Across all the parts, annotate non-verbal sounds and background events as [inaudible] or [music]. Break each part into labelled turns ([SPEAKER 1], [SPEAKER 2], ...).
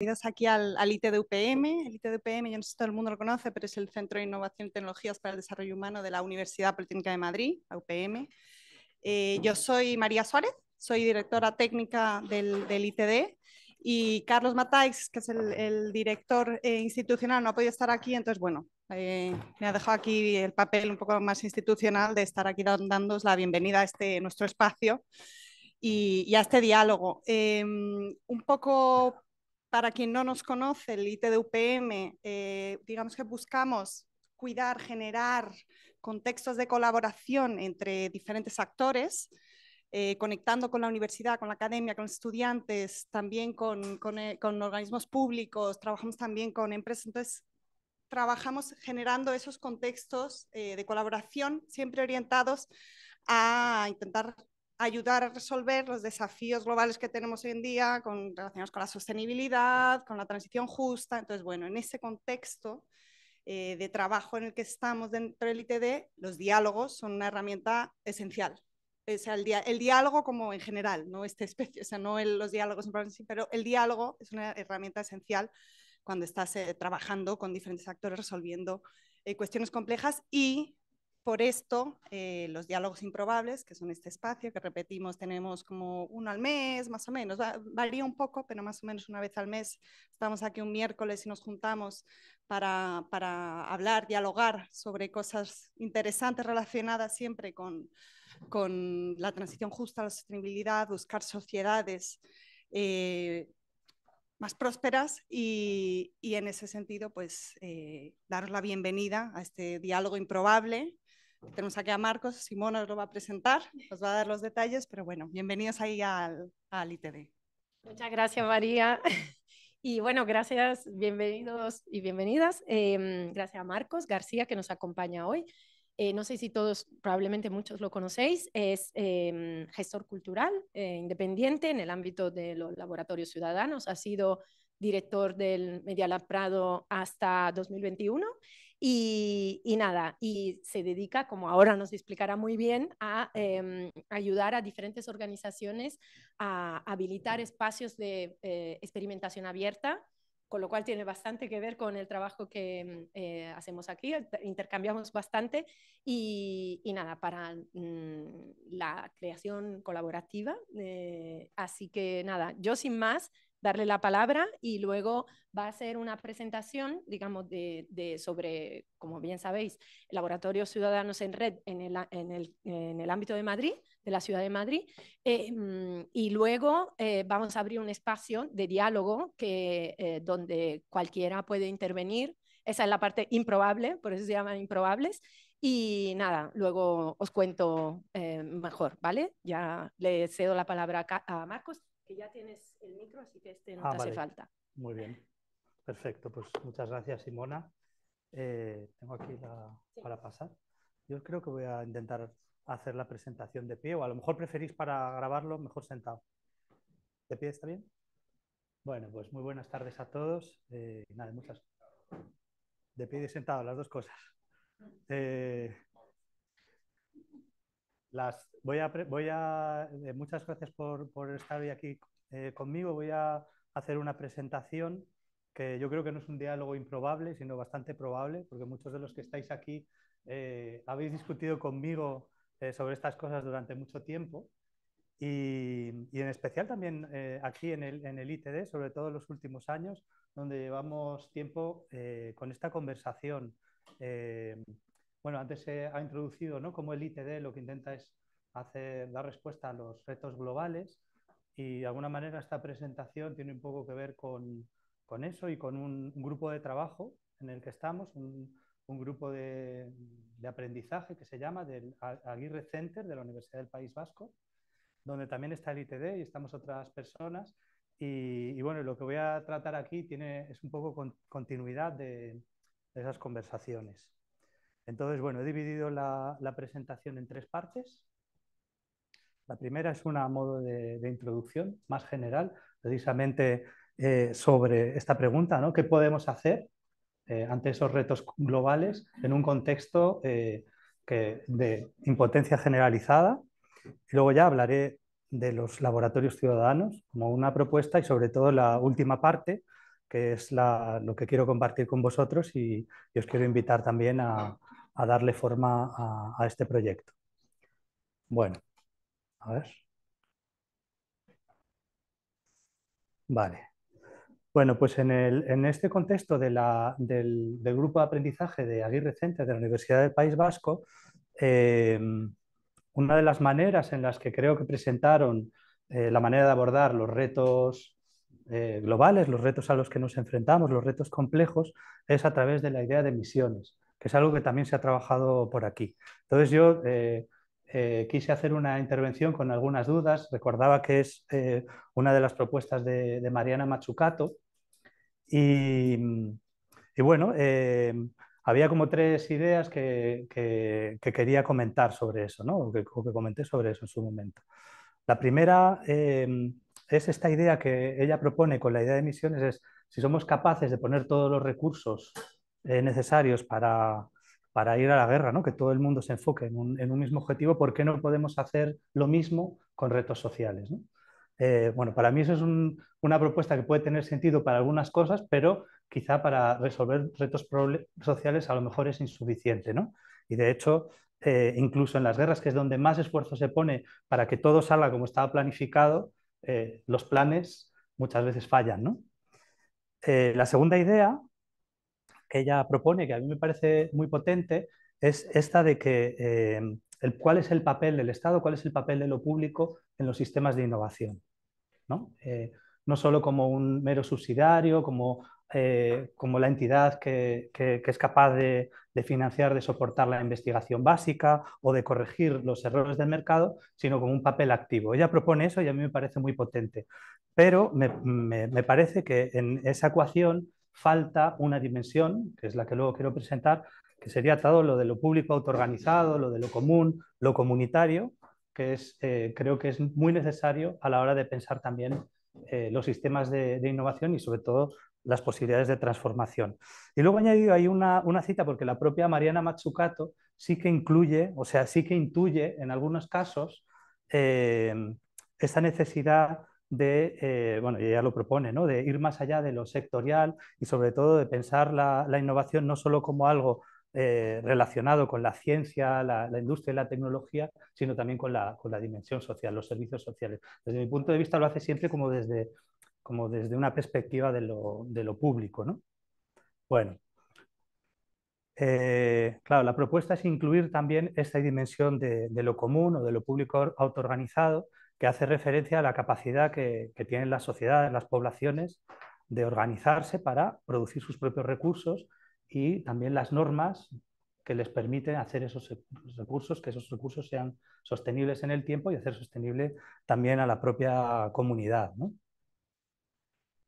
[SPEAKER 1] Bienvenidos aquí al, al, ITDUPM. El ITDUPM, yo no sé si todo el mundo lo conoce, pero es el Centro de Innovación y Tecnologías para el Desarrollo Humano de la Universidad Politécnica de Madrid, la UPM. Eh, yo soy María Suárez, soy directora técnica del, ITD y Carlos Mataix, que es el, director eh, institucional, no ha podido estar aquí, entonces, bueno, eh, me ha dejado aquí el papel un poco más institucional de estar aquí dándoos la bienvenida a este, nuestro espacio y, y a este diálogo. Em, un poco para quien no nos conoce, el ITDUPM, eh, digamos que buscamos cuidar, generar contextos de colaboración entre diferentes actores, eh, conectando con la universidad, con la academia, con estudiantes, también eh, con, organismos públicos, trabajamos también con empresas. Entonces, trabajamos generando esos contextos de colaboración, siempre orientados a intentar ayudar a resolver los desafíos globales que tenemos hoy en día con, relacionados con la sostenibilidad, con la transición justa. Entonces, bueno, en ese contexto eh, de trabajo en el que estamos dentro del ITD, los diálogos son una herramienta esencial. O sea, el, el diálogo como en general, no este especie, o sea, no los diálogos en sí, pero el diálogo es una herramienta esencial cuando estás eh, trabajando con diferentes actores resolviendo eh, cuestiones complejas y por esto, eh, los diálogos improbables, que son este espacio que repetimos, tenemos como uno al mes, más o menos, varía un poco, pero más o menos una vez al mes. Estamos aquí un miércoles y nos juntamos para, hablar, dialogar sobre cosas interesantes relacionadas siempre con, la transición justa, la sostenibilidad, buscar sociedades. Eh, más prósperas y, en ese sentido, pues eh, daros la bienvenida a este diálogo improbable tenemos aquí a Marcos, Simón nos lo va a presentar, nos va a dar los detalles, pero
[SPEAKER 2] bueno, bienvenidos ahí al, al ITD. Muchas gracias, María. [laughs] Y bueno, gracias, bienvenidos y bienvenidas. Em, gracias a Marcos García que nos acompaña hoy. Eh, no sé si todos, probablemente muchos lo conocéis, es em, gestor cultural eh, independiente en el ámbito de los laboratorios ciudadanos. Ha sido director del Medialab Prado hasta 2021 y, nada, y se dedica, como ahora nos explicará muy bien, a em, ayudar a diferentes organizaciones a habilitar espacios de eh, experimentación abierta, con lo cual tiene bastante que ver con el trabajo que em, eh, hacemos aquí, intercambiamos bastante y, nada, para mm, la creación colaborativa. Eh, así que nada, yo sin más darle la palabra y luego va a ser una presentación, digamos, de, sobre, como bien sabéis, laboratorios Ciudadanos en Red en el, ámbito de Madrid, de la ciudad de Madrid. Em, y luego eh, vamos a abrir un espacio de diálogo que, eh, donde cualquiera puede intervenir. Esa es la parte improbable, por eso se llaman improbables. Y nada, luego os cuento eh, mejor, ¿vale? Ya le cedo la palabra a Marcos que ya tienes el micro, así que este no ah, te hace falta.
[SPEAKER 3] Muy bien. Perfecto, pues muchas gracias, Simona. Eh, tengo aquí para pasar. Yo creo que voy a intentar hacer la presentación de pie, o a lo mejor preferís para grabarlo mejor sentado. ¿De pie está bien? Bueno, pues muy buenas tardes a todos. Eh, muchas. De pie y sentado, las dos cosas. Mm. Eh, voy a, eh, muchas gracias por, estar hoy aquí eh, conmigo. Voy a hacer una presentación que yo creo que no es un diálogo improbable, sino bastante probable, porque muchos de los que estáis aquí eh, habéis discutido conmigo sobre estas cosas durante mucho tiempo. Y, en especial también aquí en el, en el, ITD, sobre todo en los últimos años, donde llevamos tiempo con esta conversación bueno, antes se ha introducido, ¿no? Como el ITD lo que intenta es hacer, dar respuesta a los retos globales y de alguna manera esta presentación tiene un poco que ver con, eso y con un, grupo de trabajo en el que estamos, un, grupo de, aprendizaje que se llama del Aguirre Center de la Universidad del País Vasco, donde también está el ITD y estamos otras personas. Y, bueno, lo que voy a tratar aquí tiene, es un poco con, continuidad de esas conversaciones. Entonces, bueno, he dividido la, presentación en tres partes. La primera es una modo de, introducción más general, precisamente eh, sobre esta pregunta, ¿no? ¿Qué podemos hacer eh, ante esos retos globales en un contexto eh, de impotencia generalizada? luego ya hablaré de los laboratorios ciudadanos como una propuesta y sobre todo la última parte, que es lo que quiero compartir con vosotros y os quiero invitar también a, a darle forma a, este proyecto. Bueno, a ver. Vale. Bueno, pues en, este contexto del, grupo de aprendizaje de Aguirre Centre de la Universidad del País Vasco, eh, una de las maneras en las que creo que presentaron eh, la manera de abordar los retos eh, globales, los retos a los que nos enfrentamos, los retos complejos, es a través de la idea de misiones es algo que también se ha trabajado por aquí. Entonces yo eh, eh, quise hacer una intervención con algunas dudas, recordaba que es eh, una de las propuestas de, Mariana Machucato y, bueno, había como tres ideas que, quería comentar sobre eso, ¿no? o que, comenté sobre eso en su momento. La primera em, es esta idea que ella propone con la idea de misiones, es si somos capaces de poner todos los recursos eh, necesarios para, ir a la guerra, ¿no? que todo el mundo se enfoque en un, mismo objetivo, ¿por qué no podemos hacer lo mismo con retos sociales? Eh, bueno, para mí eso es una propuesta que puede tener sentido para algunas cosas, pero quizá para resolver retos sociales a lo mejor es insuficiente. ¿no? Y de hecho, eh, incluso en las guerras, que es donde más esfuerzo se pone para que todo salga como estaba planificado, los planes muchas veces fallan. la segunda idea que ella propone, que a mí me parece muy potente, es esta de que eh, el, cuál es el papel del Estado, cuál es el papel de lo público en los sistemas de innovación. No, eh, no solo como un mero subsidiario, como, eh, como la entidad que, que, es capaz de, de, financiar, de soportar la investigación básica o de corregir los errores del mercado, sino como un papel activo. Ella propone eso y a mí me parece muy potente. Pero me, me parece que en esa ecuación falta una dimensión, que es la que luego quiero presentar, que sería todo lo de lo público autoorganizado, lo de lo común, lo comunitario, que es, eh, creo que es muy necesario a la hora de pensar también eh, los sistemas de, innovación y sobre todo las posibilidades de transformación. Y luego añadido ahí una, cita porque la propia Mariana machucato sí que incluye, o sea, sí que intuye en algunos casos eh, esa esta necesidad de, eh, bueno, ella lo propone, ¿no? de ir más allá de lo sectorial y sobre todo de pensar la, innovación no solo como algo eh, relacionado con la ciencia, la, industria y la tecnología, sino también con la, con la dimensión social, los servicios sociales. Desde mi punto de vista lo hace siempre como desde, como desde una perspectiva de lo, público. Bueno, eh, claro, la propuesta es incluir también esta dimensión de, de, lo común o de lo público autoorganizado que hace referencia a la capacidad que, tienen las sociedades, las poblaciones, de organizarse para producir sus propios recursos y también las normas que les permiten hacer esos recursos, que esos recursos sean sostenibles en el tiempo y hacer sostenible también a la propia comunidad.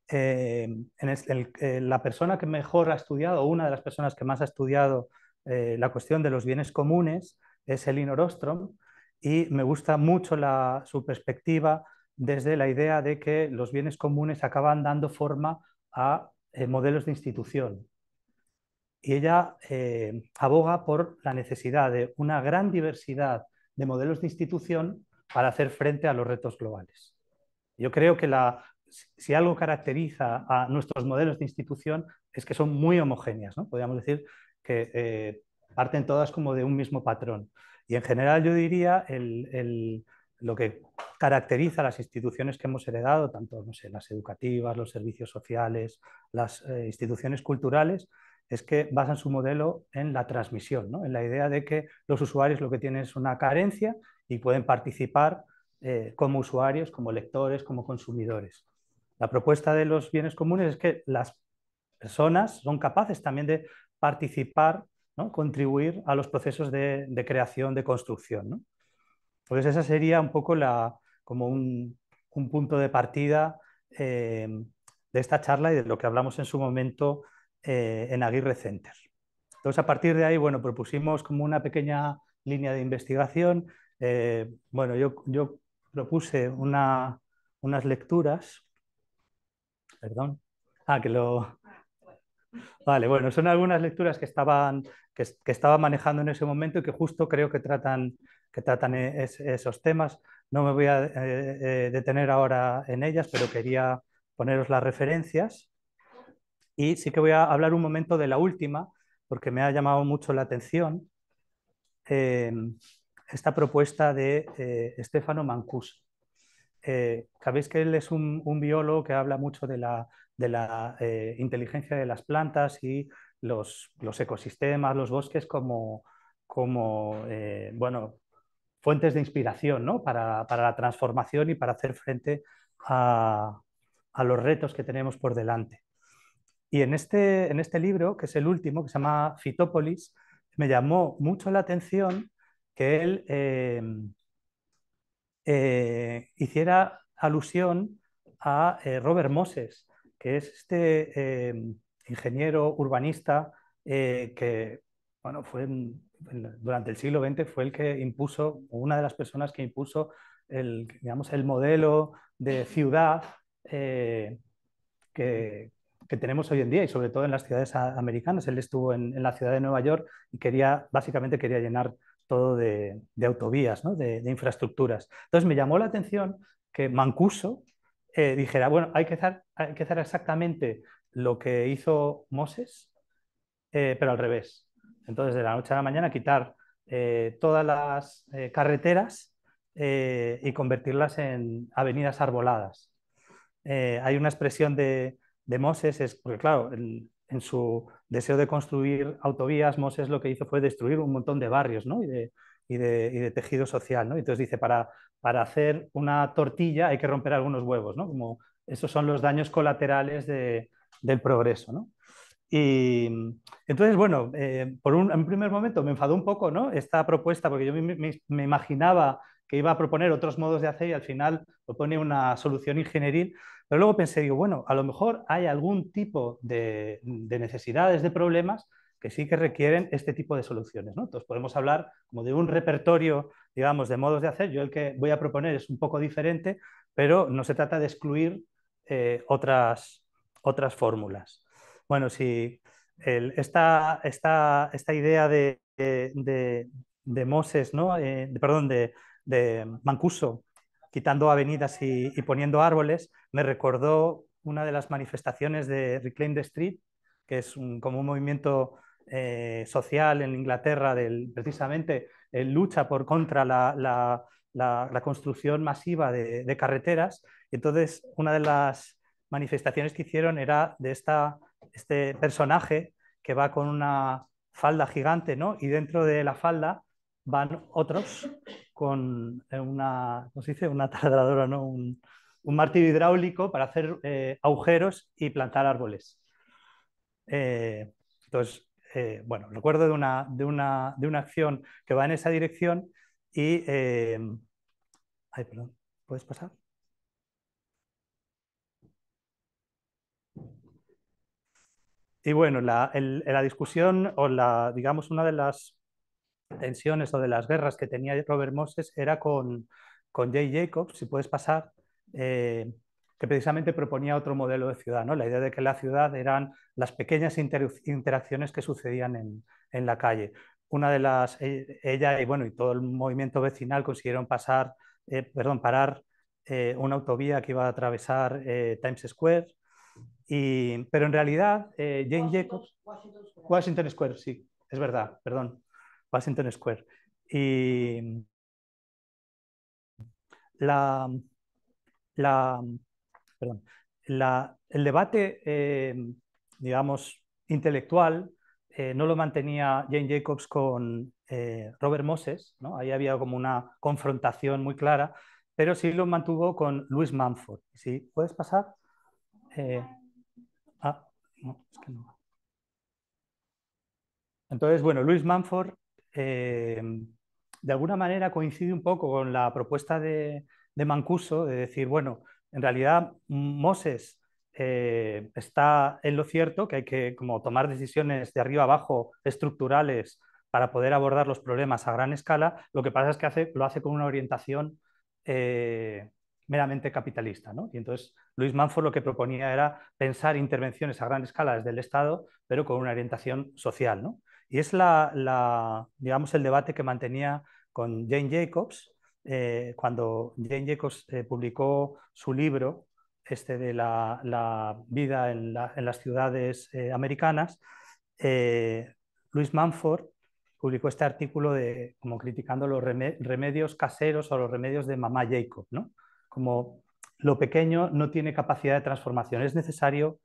[SPEAKER 3] Eh, eh, la persona que mejor ha estudiado, una de las personas que más ha estudiado eh, la cuestión de los bienes comunes, es Elinor Ostrom, y me gusta mucho su perspectiva desde la idea de que los bienes comunes acaban dando forma a eh, modelos de institución. Y ella eh, aboga por la necesidad de una gran diversidad de modelos de institución para hacer frente a los retos globales. Yo creo que si algo caracteriza a nuestros modelos de institución es que son muy homogéneas, ¿no? podríamos decir que eh, parten todas como de un mismo patrón. Y en general yo diría lo que caracteriza las instituciones que hemos heredado, tanto no las educativas, los servicios sociales, las eh, instituciones culturales, es que basan su modelo en la transmisión, ¿no? en la idea de que los usuarios lo que tienen es una carencia y pueden participar eh, como usuarios, como lectores, como consumidores. La propuesta de los bienes comunes es que las personas son capaces también de participar contribuir a los procesos de, creación, de construcción. Pues Entonces, esa sería un poco la, como un, punto de partida eh, de esta charla y de lo que hablamos en su momento eh, en Aguirre Center. Entonces, a partir de ahí, bueno, propusimos como una pequeña línea de investigación. Eh, bueno, yo, propuse unas lecturas, perdón, ah, que lo, Vale, bueno, son algunas lecturas que estaban, que, estaba manejando en ese momento y que justo creo que tratan, que tratan e, esos temas. No me voy a eh, eh, detener ahora en ellas, pero quería poneros las referencias. Y sí que voy a hablar un momento de la última, porque me ha llamado mucho la atención em, esta propuesta de eh, Stefano Mancus eh, Sabéis que él es un, un, biólogo que habla mucho de la de la eh, inteligencia de las plantas y los, ecosistemas, los bosques como, como eh, bueno, fuentes de inspiración para, la transformación y para hacer frente a, los retos que tenemos por delante. Y en este, en este libro, que es el último, que se llama Fitópolis, me llamó mucho la atención que él eh, hiciera alusión a Robert Moses, que es este em, ingeniero urbanista eh, que bueno, fue durante el siglo XX fue el que impuso, una de las personas que impuso el, digamos, el modelo de ciudad eh, que, tenemos hoy en día y sobre todo en las ciudades americanas. Él estuvo en, la ciudad de Nueva York y quería, básicamente quería llenar todo de, autovías, de, de, infraestructuras. Entonces me llamó la atención que Mancuso, eh, dijera, bueno, hay que, hacer, hay que hacer exactamente lo que hizo Moses, eh, pero al revés. Entonces, de la noche a la mañana, quitar eh, todas las carreteras y convertirlas en avenidas arboladas. hay una expresión de, Moses, es, porque claro, en, su deseo de construir autovías, Moses lo que hizo fue destruir un montón de barrios ¿no? y, de, y, de, y, de, tejido social. ¿no? Entonces dice, para, para hacer una tortilla hay que romper algunos huevos, ¿no? Como esos son los daños colaterales del progreso, ¿no? Y entonces, bueno, eh, un, en primer momento me enfadó un poco ¿no? esta propuesta, porque yo me, imaginaba que iba a proponer otros modos de hacer y al final propone una solución ingenieril, pero luego pensé, digo, bueno, a lo mejor hay algún tipo de necesidades, de problemas que sí que requieren este tipo de soluciones. Entonces podemos hablar como de un repertorio, digamos, de modos de hacer. Yo el que voy a proponer es un poco diferente, pero no se trata de excluir eh, otras, otras fórmulas. Bueno, si esta, esta, idea de, Moses, ¿no? Eh, perdón, de, Mancuso, quitando avenidas y, poniendo árboles, me recordó una de las manifestaciones de Reclaim the Street, que es como un movimiento eh, social en Inglaterra, del, precisamente en eh, lucha por contra la, construcción masiva de, carreteras. Entonces, una de las manifestaciones que hicieron era de esta, este personaje que va con una falda gigante, ¿no? Y dentro de la falda van otros con eh, una, ¿cómo Una taladradora, ¿no? Un, un martillo hidráulico para hacer agujeros y plantar árboles. entonces, eh, bueno, recuerdo de una, de, una, acción que va en esa dirección y... Eh, ay, perdón, ¿puedes pasar? Y bueno, la, la discusión o la, digamos, una de las tensiones o de las guerras que tenía Robert Moses era con, Jay Jacobs, si puedes pasar, eh, que precisamente proponía otro modelo de ciudad, ¿no? la idea de que la ciudad eran las pequeñas interacciones que sucedían en, en, la calle. Una de las, eh, ella y, bueno, y todo el movimiento vecinal consiguieron pasar, eh, perdón, parar eh, una autovía que iba a atravesar Times Square, y, pero en realidad Jane Washington, Square. Square, sí, es verdad, perdón, Washington Square. Y la, la, perdón, el debate, eh, digamos, intelectual eh, no lo mantenía Jane Jacobs con eh, Robert Moses, ¿no? ahí había como una confrontación muy clara, pero sí lo mantuvo con Luis Manford. ¿Puedes pasar? Ah, Entonces, bueno, Louis Manford de alguna manera coincide un poco con la propuesta de Mancuso de decir, bueno, en realidad, Moses eh, está en lo cierto, que hay que como, tomar decisiones de arriba abajo estructurales para poder abordar los problemas a gran escala, lo que pasa es que lo hace con una orientación eh, meramente capitalista. ¿no? Y entonces Luis Manford lo que proponía era pensar intervenciones a gran escala desde el Estado, pero con una orientación social. ¿no? Y es la, la, digamos, el debate que mantenía con Jane Jacobs, eh, cuando Jane Jacobs eh, publicó su libro, este de la, vida en, las ciudades eh, americanas, Luis Manford publicó este artículo de, como criticando los remedios caseros o los remedios de mamá Jacob, Como lo pequeño no tiene capacidad de transformación, es necesario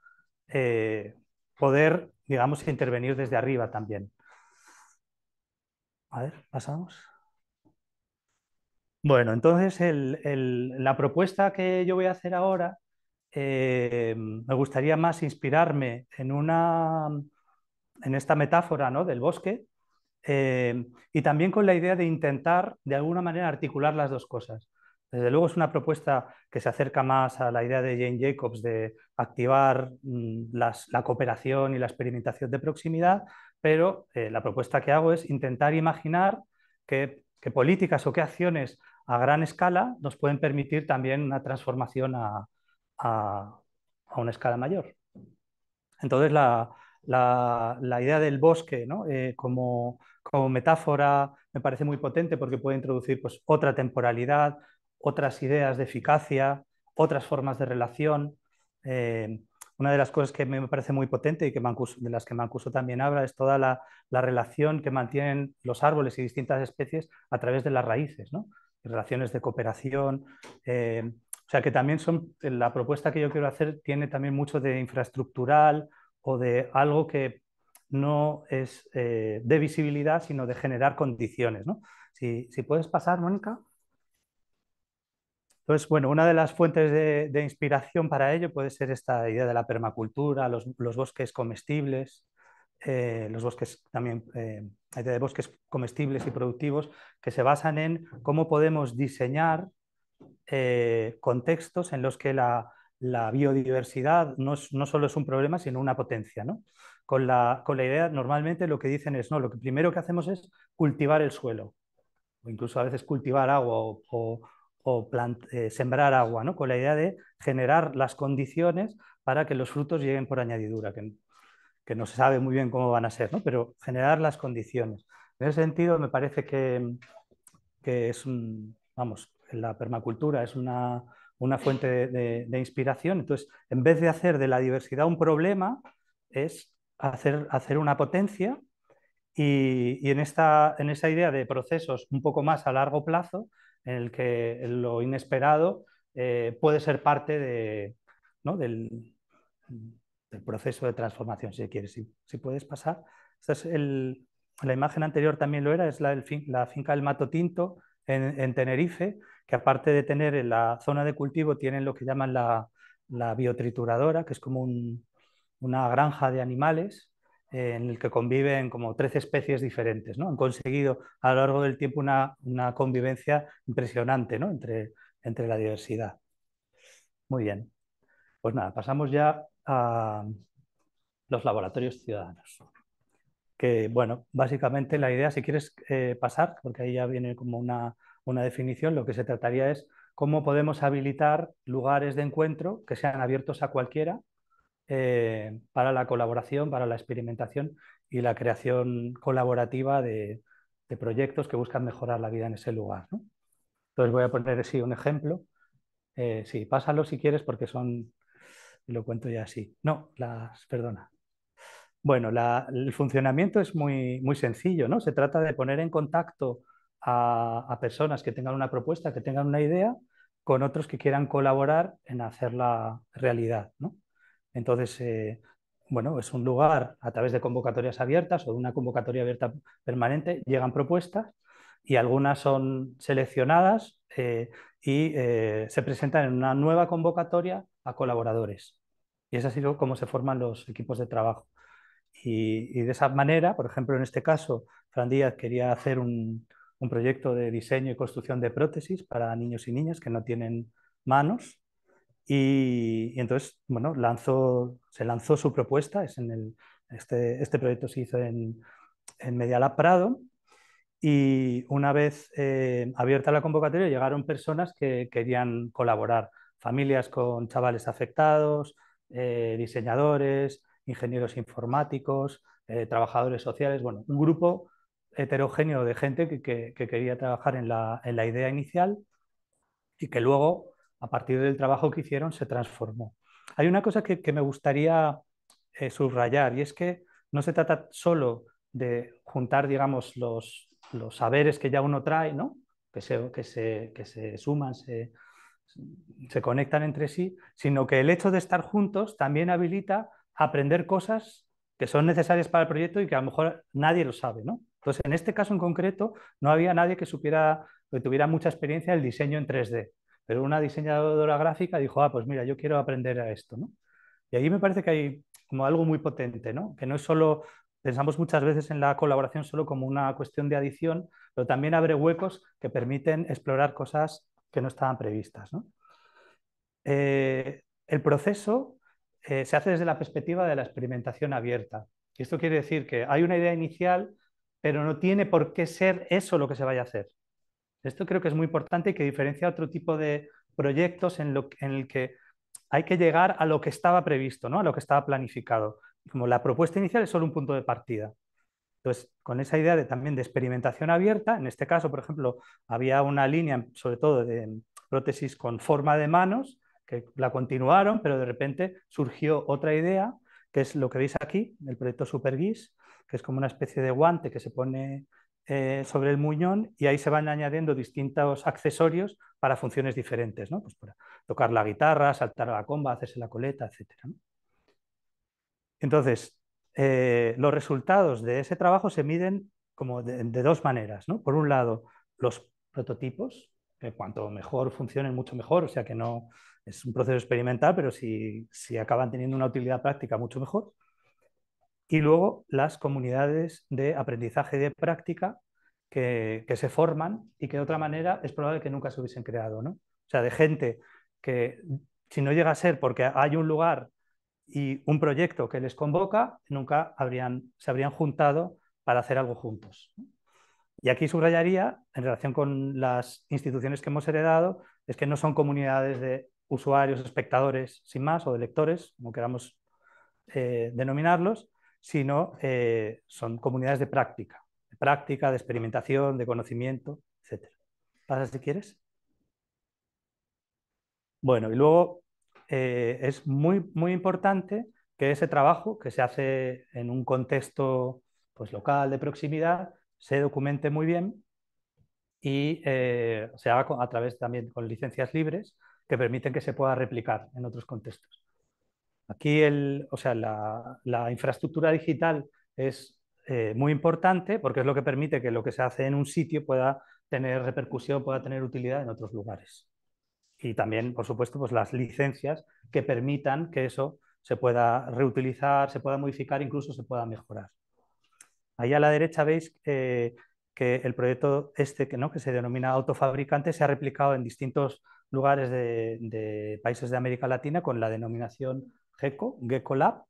[SPEAKER 3] poder, digamos, intervenir desde arriba también. A ver, pasamos. Bueno, entonces la propuesta que yo voy a hacer ahora, eh, me gustaría más inspirarme en, una, en esta metáfora ¿no? del bosque eh, y también con la idea de intentar de alguna manera articular las dos cosas. Desde luego es una propuesta que se acerca más a la idea de Jane Jacobs de activar mm, la cooperación y la experimentación de proximidad, pero eh, la propuesta que hago es intentar imaginar qué políticas o qué acciones a gran escala nos pueden permitir también una transformación a, una escala mayor. Entonces, la, idea del bosque eh, como, metáfora me parece muy potente porque puede introducir pues, otra temporalidad, otras ideas de eficacia, otras formas de relación. Eh, una de las cosas que me parece muy potente y que de las que Mancuso también habla es toda la, la, relación que mantienen los árboles y distintas especies a través de las raíces. ¿no? relaciones de cooperación. Eh, o sea que también son, la propuesta que yo quiero hacer tiene también mucho de infraestructural o de algo que no es eh, de visibilidad, sino de generar condiciones. Si, puedes pasar, Mónica. Entonces, bueno, una de las fuentes de, inspiración para ello puede ser esta idea de la permacultura, los bosques comestibles, eh, los bosques también, eh, de bosques comestibles y productivos, que se basan en cómo podemos diseñar eh, contextos en los que la, biodiversidad no, solo es un problema, sino una potencia. Con, la, con, la, idea, normalmente lo que dicen es, no, lo que primero que hacemos es cultivar el suelo, o incluso a veces cultivar agua o, eh, sembrar agua, ¿no? con la idea de generar las condiciones para que los frutos lleguen por añadidura, que que no se sabe muy bien cómo van a ser, pero generar las condiciones. En ese sentido, me parece que, es un, vamos, la permacultura es una, fuente de, inspiración. Entonces, en vez de hacer de la diversidad un problema, es hacer, hacer una potencia. Y, en, esta, en esa idea de procesos un poco más a largo plazo, en el que lo inesperado eh, puede ser parte de, del, el proceso de transformación, si quieres. Si, puedes pasar. es la imagen anterior también lo era, es la, finca del Mato Tinto en, Tenerife, que aparte de tener en la zona de cultivo, tienen lo que llaman la, biotrituradora, que es como una granja de animales eh, en el que conviven como 13 especies diferentes. ¿no? Han conseguido a lo largo del tiempo una, una convivencia impresionante ¿no? entre, entre la diversidad. Muy bien. Pues nada, pasamos ya a los laboratorios ciudadanos. Que, bueno, básicamente la idea, si quieres eh, pasar, porque ahí ya viene como una, una definición, lo que se trataría es cómo podemos habilitar lugares de encuentro que sean abiertos a cualquiera eh, para la colaboración, para la experimentación y la creación colaborativa de, proyectos que buscan mejorar la vida en ese lugar. Entonces voy a poner así un ejemplo. Eh, sí, pásalo si quieres porque son y lo cuento ya así. No, las, perdona. Bueno, el funcionamiento es muy, muy sencillo, ¿no? Se trata de poner en contacto a, personas que tengan una propuesta, que tengan una idea, con otros que quieran colaborar en hacerla realidad, ¿no? Entonces, eh, bueno, es un lugar a través de convocatorias abiertas o de una convocatoria abierta permanente, llegan propuestas y algunas son seleccionadas eh, y eh, se presentan en una nueva convocatoria a colaboradores. Y es sido como se forman los equipos de trabajo. Y, de esa manera, por ejemplo, en este caso, Fran Díaz quería hacer un, proyecto de diseño y construcción de prótesis para niños y niñas que no tienen manos. Y, entonces, bueno, lanzó, se lanzó su propuesta. Es en el, este, este, proyecto se hizo en, en Medialab Prado. Y una vez eh, abierta la convocatoria, llegaron personas que querían colaborar familias con chavales afectados, eh, diseñadores, ingenieros informáticos, eh, trabajadores sociales, bueno, un grupo heterogéneo de gente que, quería trabajar en la, idea inicial y que luego, a partir del trabajo que hicieron, se transformó. Hay una cosa que, me gustaría eh, subrayar y es que no se trata solo de juntar, digamos, los, saberes que ya uno trae, ¿no? que, se, que, que se suman, se, se conectan entre sí, sino que el hecho de estar juntos también habilita aprender
[SPEAKER 4] cosas
[SPEAKER 3] que son necesarias para el proyecto y que a lo mejor nadie lo sabe, ¿no? Entonces, en este caso en concreto, no había nadie que supiera, que tuviera mucha experiencia el diseño en 3D, pero una diseñadora gráfica dijo, ah, pues mira, yo quiero aprender a esto, Y ahí me parece que hay como algo muy potente, ¿no? Que no es solo, pensamos muchas veces en la colaboración solo como una cuestión de adición, pero también abre huecos que permiten explorar cosas que no estaban previstas. Eh, el proceso eh, se hace desde la perspectiva de la experimentación abierta. esto quiere decir que hay una idea inicial, pero no tiene por qué ser eso lo que se vaya a hacer. Esto creo que es muy importante y que diferencia otro tipo de proyectos en, en el que hay que llegar a lo que estaba previsto, ¿no? a lo que estaba planificado. Como la propuesta inicial es solo un punto de partida. Entonces, con esa idea de, también de experimentación abierta, en este caso, por ejemplo, había una línea, sobre todo de prótesis con forma de manos, que la continuaron, pero de repente surgió otra idea, que es lo que veis aquí, el proyecto Superguis, que es como una especie de guante que se pone eh, sobre el muñón y ahí se van añadiendo distintos accesorios para funciones diferentes, ¿no? Pues para tocar la guitarra, saltar a la comba, hacerse la coleta, etc. Entonces, eh, los resultados de ese trabajo se miden como de, dos maneras. ¿no? Por un lado, los prototipos, que cuanto mejor funcionen, mucho mejor, o sea que no es un proceso experimental, pero si, si acaban teniendo una utilidad práctica, mucho mejor. Y luego las comunidades de aprendizaje de práctica que, se forman y que de otra manera es probable que nunca se hubiesen creado. ¿no? O sea, de gente que si no llega a ser porque hay un lugar y un proyecto que les convoca, nunca habrían, se habrían juntado para hacer algo juntos. Y aquí subrayaría, en relación con las instituciones que hemos heredado, es que no son comunidades de usuarios, espectadores, sin más, o de lectores, como queramos eh, denominarlos, sino eh, son comunidades de práctica, de práctica, de experimentación, de conocimiento, etc. Pasa si quieres. Bueno, y luego eh, es muy, muy importante que ese trabajo que se hace en un contexto pues, local de proximidad se documente muy bien y eh, se haga a través también con licencias libres que permiten que se pueda replicar en otros contextos. Aquí o sea, la, infraestructura digital es eh, muy importante porque es lo que permite que lo que se hace en un sitio pueda tener repercusión, pueda tener utilidad en otros lugares y también, por supuesto, pues las licencias que permitan que eso se pueda reutilizar, se pueda modificar, incluso se pueda mejorar. Ahí a la derecha veis eh, que el proyecto este, que, ¿no? que se denomina autofabricante, se ha replicado en distintos lugares de, países de América Latina con la denominación GECO, GECO Lab.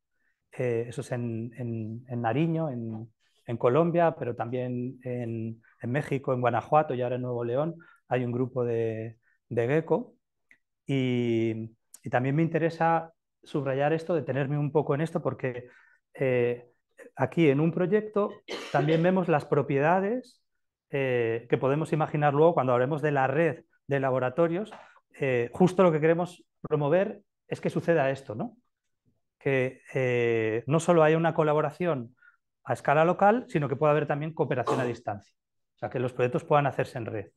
[SPEAKER 3] Eh, eso es en, Nariño, en, Colombia, pero también en, en México, en Guanajuato y ahora en Nuevo León. Hay un grupo de, de Gecko. Y, también me interesa subrayar esto, detenerme un poco en esto, porque eh, aquí en un proyecto también vemos las propiedades eh, que podemos imaginar luego cuando hablemos de la red de laboratorios. Eh, justo lo que queremos promover es que suceda esto, ¿no? Que no solo haya una colaboración a escala local, sino que pueda haber también cooperación a distancia. O sea, que los proyectos puedan hacerse en red.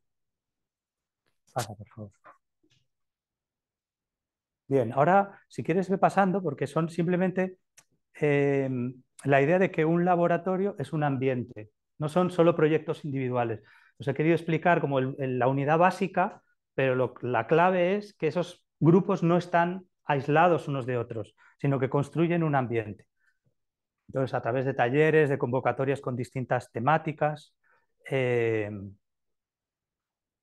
[SPEAKER 3] Pasa, por favor. Bien, ahora si quieres ve pasando porque son simplemente eh, la idea de que un laboratorio es un ambiente, no son solo proyectos individuales. Os he querido explicar como la unidad básica, pero la clave es que esos grupos no están aislados unos de otros, sino que construyen un ambiente. Entonces, a través de talleres, de convocatorias con distintas temáticas, eh,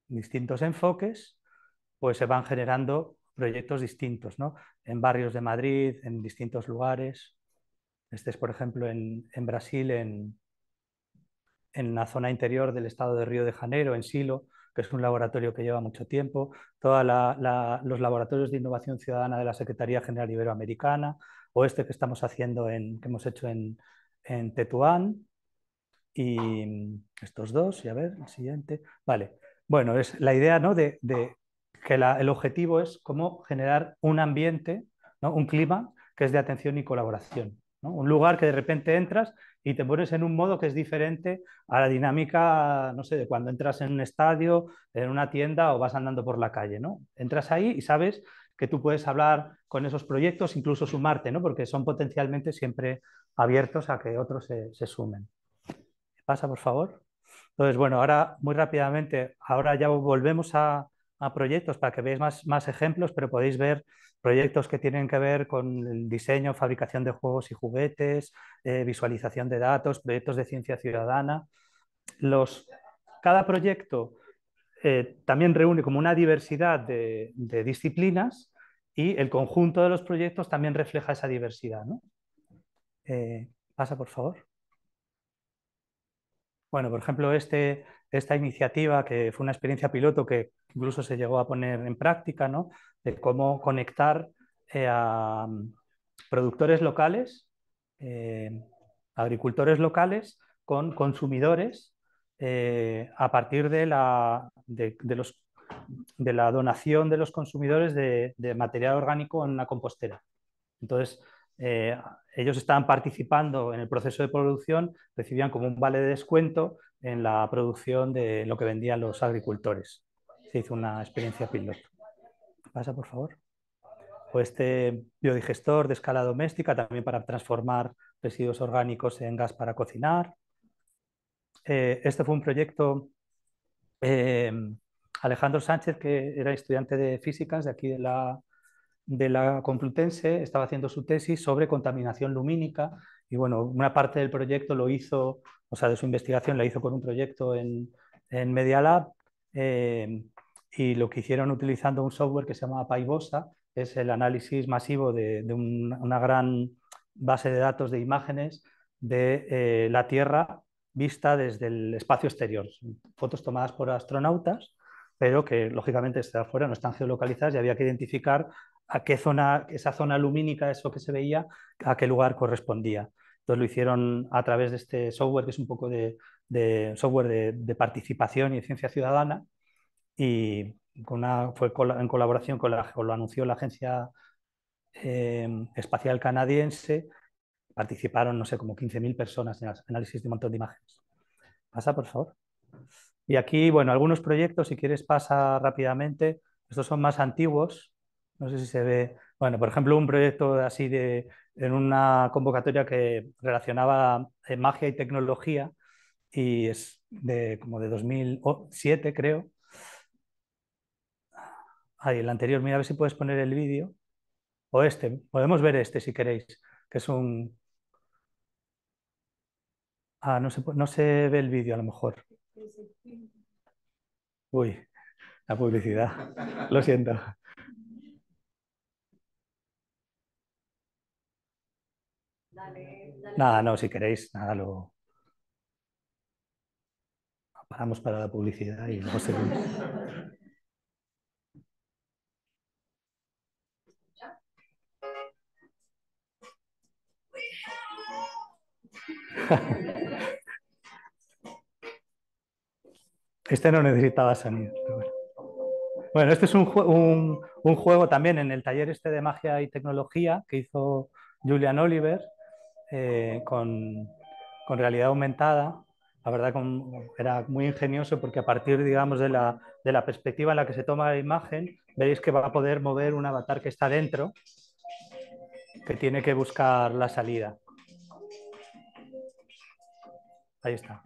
[SPEAKER 3] distintos enfoques, pues se van generando proyectos distintos, ¿no? En barrios de Madrid, en distintos lugares. Este es, por ejemplo, en, Brasil, en, en, la zona interior del estado de Río de Janeiro, en Silo, que es un laboratorio que lleva mucho tiempo. Todos los laboratorios de innovación ciudadana de la Secretaría General Iberoamericana, o este que estamos haciendo, en, que hemos hecho en, en Tetuán. Y estos dos, y a ver, el siguiente. Vale, bueno, es la idea ¿no? de, que el objetivo es cómo generar un ambiente, un clima que es de atención y colaboración. Un lugar que de repente entras y te pones en un modo que es diferente a la dinámica, no sé, de cuando entras en un estadio, en una tienda o vas andando por la calle, ¿no? Entras ahí y sabes que tú puedes hablar con esos proyectos, incluso sumarte, ¿no? Porque son potencialmente siempre abiertos a que otros se, se sumen. Pasa, por favor. Entonces, bueno, ahora muy rápidamente, ahora ya volvemos a, proyectos para que veáis más, más, ejemplos, pero podéis ver proyectos que tienen que ver con el diseño, fabricación de juegos y juguetes, eh, visualización de datos, proyectos de ciencia ciudadana. Los, cada proyecto eh, también reúne como una diversidad de, disciplinas y el conjunto de los proyectos también refleja esa diversidad. Eh, pasa, por favor. Bueno, por ejemplo, este, esta iniciativa que fue una experiencia piloto que incluso se llegó a poner en práctica, ¿no? De cómo conectar eh, a mm, productores locales, eh, agricultores locales con consumidores eh, a partir de la, de, los, de la donación de los consumidores de, de material orgánico en una compostera. Entonces, eh, ellos estaban participando en el proceso de producción, recibían como un vale de descuento en la producción de lo que vendían los agricultores. Se hizo una experiencia piloto. Pasa, por favor. O este biodigestor de escala doméstica, también para transformar residuos orgánicos en gas para cocinar. Eh, este fue un proyecto eh, Alejandro Sánchez, que era estudiante de físicas de aquí de la de la Complutense estaba haciendo su tesis sobre contaminación lumínica y bueno, una parte del proyecto lo hizo, o sea, de su investigación la hizo con un proyecto en, en Media Lab eh, y lo que hicieron utilizando un software que se llama Paibosa, es el análisis masivo de, una gran base de datos de imágenes de eh, la Tierra vista desde el espacio exterior, fotos tomadas por astronautas pero que lógicamente desde afuera no están geolocalizadas y había que identificar a qué zona, esa zona lumínica, eso que se veía, a qué lugar correspondía. Entonces lo hicieron a través de este software, que es un poco de, software de, participación y ciencia ciudadana, y con una, fue en colaboración con la, lo anunció la Agencia eh, Espacial Canadiense, participaron, no sé, como 15.000 personas en el análisis de un montón de imágenes. Pasa, por favor. Y aquí, bueno, algunos proyectos, si quieres, pasa rápidamente. Estos son más antiguos, no sé si se ve. Bueno, por ejemplo, un proyecto así de en una convocatoria que relacionaba eh, magia y tecnología y es de como de 2007, creo. Ahí, el anterior, mira a ver si puedes poner el vídeo. O este, podemos ver este si queréis, que es un... Ah, no se, no se ve el vídeo a lo mejor. Uy, la publicidad. Lo siento. Nada, no, si queréis, nada, lo paramos para la publicidad y luego seguimos.
[SPEAKER 5] [laughs]
[SPEAKER 3] Este no necesitaba salir bueno. este es un, un, juego también en el taller este de magia y tecnología que hizo Julian Oliver, eh, con, realidad aumentada, la verdad era muy ingenioso porque a partir, digamos, de la, perspectiva en la que se toma la imagen, veis que va a poder mover un avatar que está dentro, que tiene que buscar la salida. Ahí está.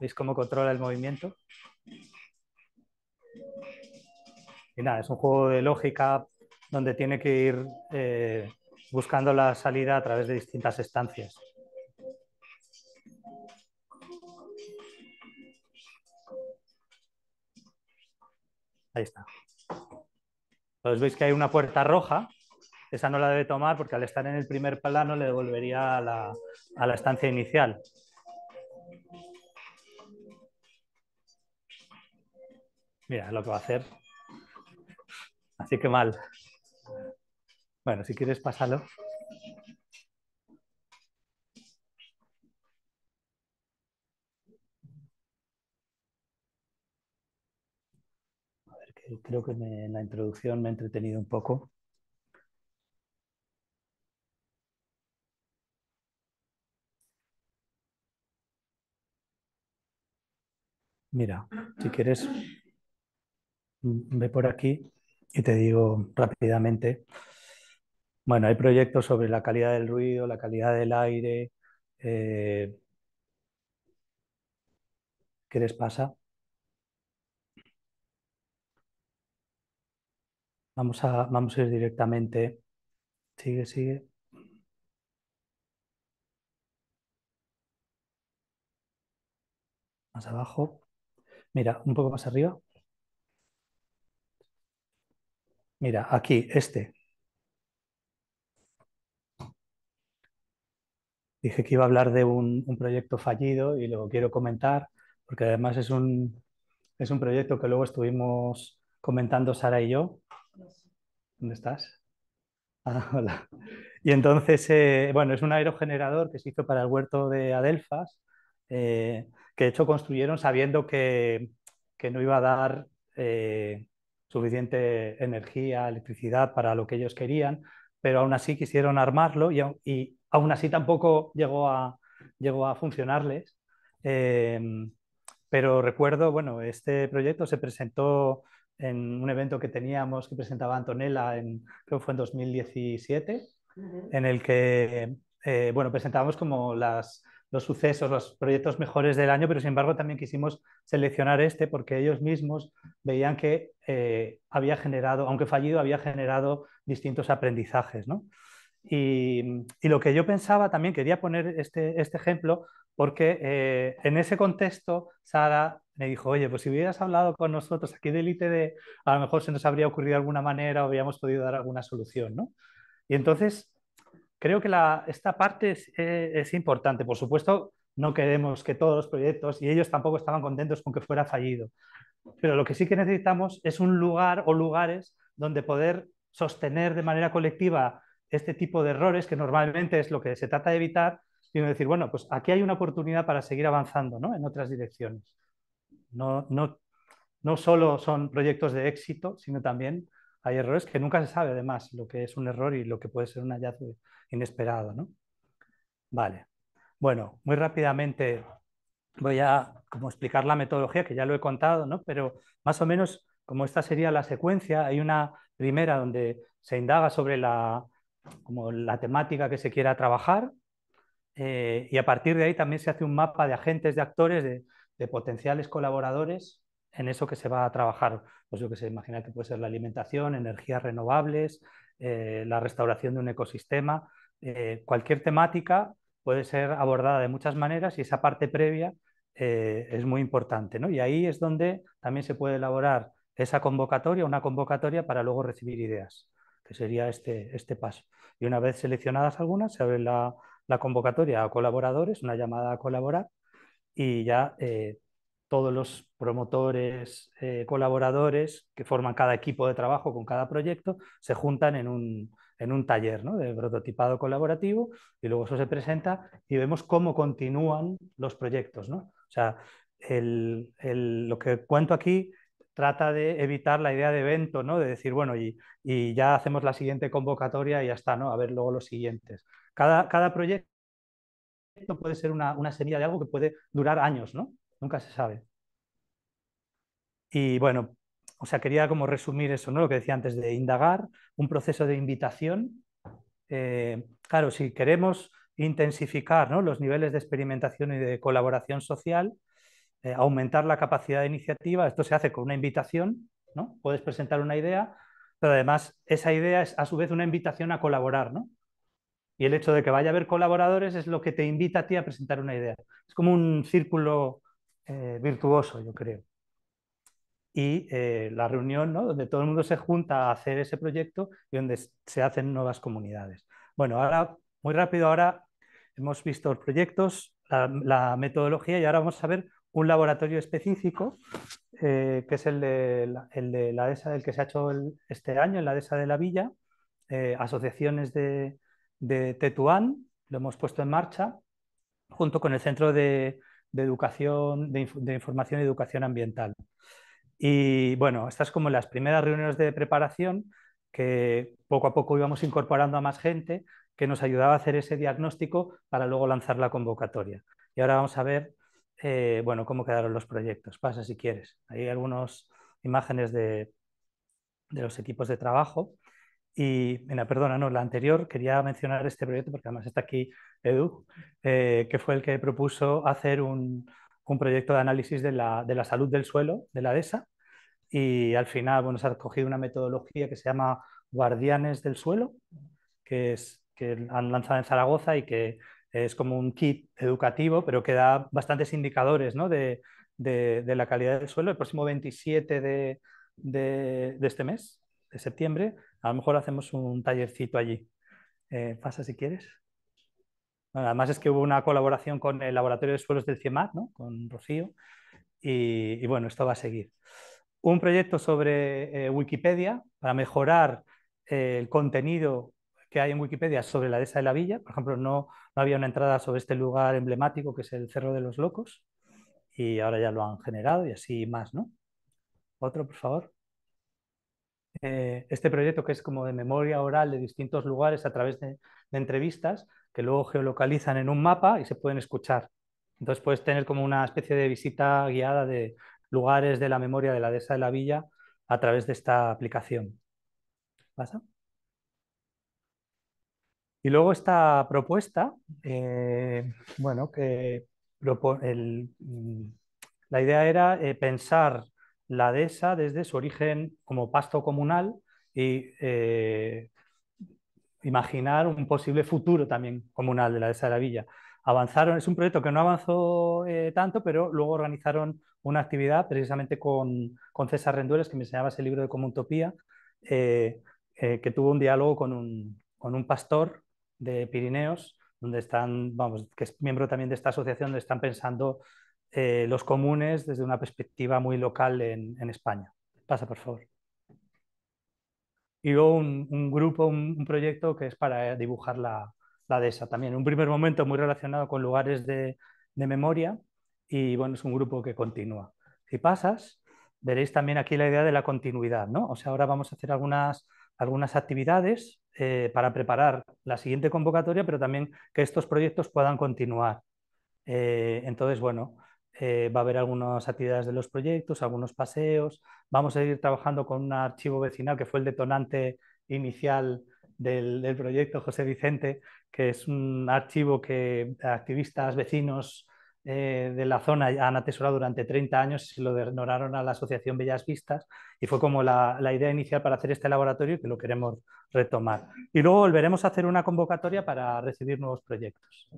[SPEAKER 3] ¿Veis cómo controla el movimiento? Y nada, es un juego de lógica donde tiene que ir eh, buscando la salida a través de distintas estancias. Ahí está. Entonces veis que hay una puerta roja. Esa no la debe tomar porque al estar en el primer plano le devolvería a la, a la estancia inicial. Mira lo que va a hacer. Así que mal. Bueno, si quieres, pásalo. A ver, creo que en la introducción me he entretenido un poco. Mira, si quieres, ve por aquí y te digo rápidamente bueno, hay proyectos sobre la calidad del ruido, la calidad del aire. Eh, ¿Qué les pasa? Vamos a, vamos a ir directamente. Sigue, sigue. Más abajo. Mira, un poco más arriba. Mira, aquí, este. dije que iba a hablar de un, proyecto fallido y lo quiero comentar, porque además es un, es un proyecto que luego estuvimos comentando Sara y yo. ¿Dónde estás? [laughs] Ah, hola. Y entonces, eh, bueno, es un aerogenerador que se hizo para el huerto de Adelfas, eh, que de hecho construyeron sabiendo que, no iba a dar eh, suficiente energía, electricidad para lo que ellos querían, pero aún así quisieron armarlo y Aún así tampoco llegó a, llegó a funcionarles. Em, pero recuerdo, bueno, este proyecto se presentó en un evento que teníamos que presentaba Antonella, creo que fue en 2017, en el que, eh, bueno, presentábamos como los sucesos, los proyectos mejores del año, pero sin embargo también quisimos seleccionar este porque ellos mismos veían que eh, había generado, aunque fallido, había generado distintos aprendizajes, ¿no? Y, lo que yo pensaba también, quería poner este, este ejemplo, porque eh, en ese contexto Sara me dijo, oye, pues si hubieras hablado con nosotros aquí del ITD, a lo mejor se nos habría ocurrido alguna manera o habíamos podido dar alguna solución, ¿no? Y entonces, creo que esta parte eh, es importante. Por supuesto, no queremos que todos los proyectos, y ellos tampoco estaban contentos con que fuera fallido, pero lo que sí que necesitamos es un lugar o lugares donde poder sostener de manera colectiva este tipo de errores, que normalmente es lo que se trata de evitar, sino decir, bueno, pues aquí hay una oportunidad para seguir avanzando en otras direcciones. No, no, no solo son proyectos de éxito, sino también hay errores que nunca se sabe además lo que es un error y lo que puede ser un hallazgo inesperado. ¿no? Vale. Bueno, muy rápidamente voy a como explicar la metodología, que ya lo he contado, ¿no? pero más o menos como esta sería la secuencia, hay una primera donde se indaga sobre la, como la temática que se quiera trabajar, eh, y a partir de ahí también se hace un mapa de agentes, de actores, de, potenciales colaboradores en eso que se va a trabajar. Pues yo que sé, imagina que puede ser la alimentación, energías renovables, eh, la restauración de un ecosistema, eh, cualquier temática puede ser abordada de muchas maneras y esa parte previa es muy importante. ¿no? Y ahí es donde también se puede elaborar esa convocatoria, una convocatoria para luego recibir ideas que sería este, este paso. Y una vez seleccionadas algunas, se abre la, convocatoria a colaboradores, una llamada a colaborar, y ya eh, todos los promotores, eh, colaboradores que forman cada equipo de trabajo con cada proyecto, se juntan en un, en taller ¿no? de prototipado colaborativo y luego eso se presenta y vemos cómo continúan los proyectos. ¿no? O sea, el, lo que cuento aquí trata de evitar la idea de evento, ¿no? De decir, bueno, y, y, ya hacemos la siguiente convocatoria y ya está, ¿no? A ver luego los siguientes. Cada, proyecto puede ser una, una, semilla de algo que puede durar años, ¿no? Nunca se sabe. Y bueno, o sea, quería como resumir eso, ¿no? Lo que decía antes de indagar, un proceso de invitación. Eh, claro, si queremos intensificar ¿no? los niveles de experimentación y de colaboración social, eh, aumentar la capacidad de iniciativa. Esto se hace con una invitación, ¿no? Puedes presentar una idea, pero además esa idea es a su vez una invitación a colaborar, Y el hecho de que vaya a haber colaboradores es lo que te invita a ti a presentar una idea. Es como un círculo eh, virtuoso, yo creo. Y eh, la reunión, ¿no? Donde todo el mundo se junta a hacer ese proyecto y donde se hacen nuevas comunidades. Bueno, ahora, muy rápido, ahora hemos visto los proyectos, la metodología y ahora vamos a ver un laboratorio específico, eh, que es el de, la, el de la del que se ha hecho este año, en la DESA de la Villa, eh, asociaciones de, Tetuán, lo hemos puesto en marcha, junto con el Centro de, Educación, de, de, Información y Educación Ambiental. Y bueno, estas como las primeras reuniones de preparación que poco a poco íbamos incorporando a más gente que nos ayudaba a hacer ese diagnóstico para luego lanzar la convocatoria. Y ahora vamos a ver eh, bueno, cómo quedaron los proyectos. Pasa si quieres. Hay algunas imágenes de, de, los equipos de trabajo. Y, mira, perdona, no, la anterior quería mencionar este proyecto porque además está aquí Edu, eh, que fue el que propuso hacer un, proyecto de análisis de la, salud del suelo de la DESA y al final bueno, se ha cogido una metodología que se llama Guardianes del Suelo, que, es, que han lanzado en Zaragoza y que es como un kit educativo, pero que da bastantes indicadores ¿no? de, de, la calidad del suelo. El próximo 27 de, de, este mes, de septiembre, a lo mejor hacemos un tallercito allí. pasa eh, si quieres. además es que hubo una colaboración con el Laboratorio de Suelos del CIEMAT, ¿no? con Rocío, y, bueno, esto va a seguir. Un proyecto sobre eh, Wikipedia para mejorar eh, el contenido que hay en Wikipedia sobre la dehesa de la villa. Por ejemplo, no, había una entrada sobre este lugar emblemático que es el Cerro de los Locos y ahora ya lo han generado y así más, ¿no? Otro, por favor. Eh, este proyecto que es como de memoria oral de distintos lugares a través de, entrevistas que luego geolocalizan en un mapa y se pueden escuchar. Entonces puedes tener como una especie de visita guiada de lugares de la memoria de la dehesa de la villa a través de esta aplicación. ¿Pasa? Y luego esta propuesta, eh, bueno, que mm, la idea era eh, pensar la dehesa desde su origen como pasto comunal y eh, imaginar un posible futuro también comunal de la dehesa de la villa. Avanzaron, es un proyecto que no avanzó tanto, pero luego organizaron una actividad precisamente con, César Rendueles, que me enseñaba ese libro de Comuntopía, que tuvo un diálogo con un, con un pastor de Pirineos, donde están, vamos, que es miembro también de esta asociación, donde están pensando eh, los comunes desde una perspectiva muy local en, España. Pasa, por favor. Y luego un, grupo, un, proyecto que es para dibujar la, la dehesa también. Un primer momento muy relacionado con lugares de, memoria y bueno, es un grupo que continúa. Si pasas, veréis también aquí la idea de la continuidad, ¿no? O sea, ahora vamos a hacer algunas, algunas actividades eh, para preparar la siguiente convocatoria, pero también que estos proyectos puedan continuar. Eh, entonces, bueno, eh, va a haber algunas actividades de los proyectos, algunos paseos. Vamos a ir trabajando con un archivo vecinal que fue el detonante inicial del proyecto José Vicente, que es un archivo que activistas, vecinos, eh, de la zona han atesorado durante 30 años y se lo denoraron a la Asociación Bellas Vistas y fue como la, idea inicial para hacer este laboratorio que lo queremos retomar. Y luego volveremos a hacer una convocatoria para recibir nuevos proyectos.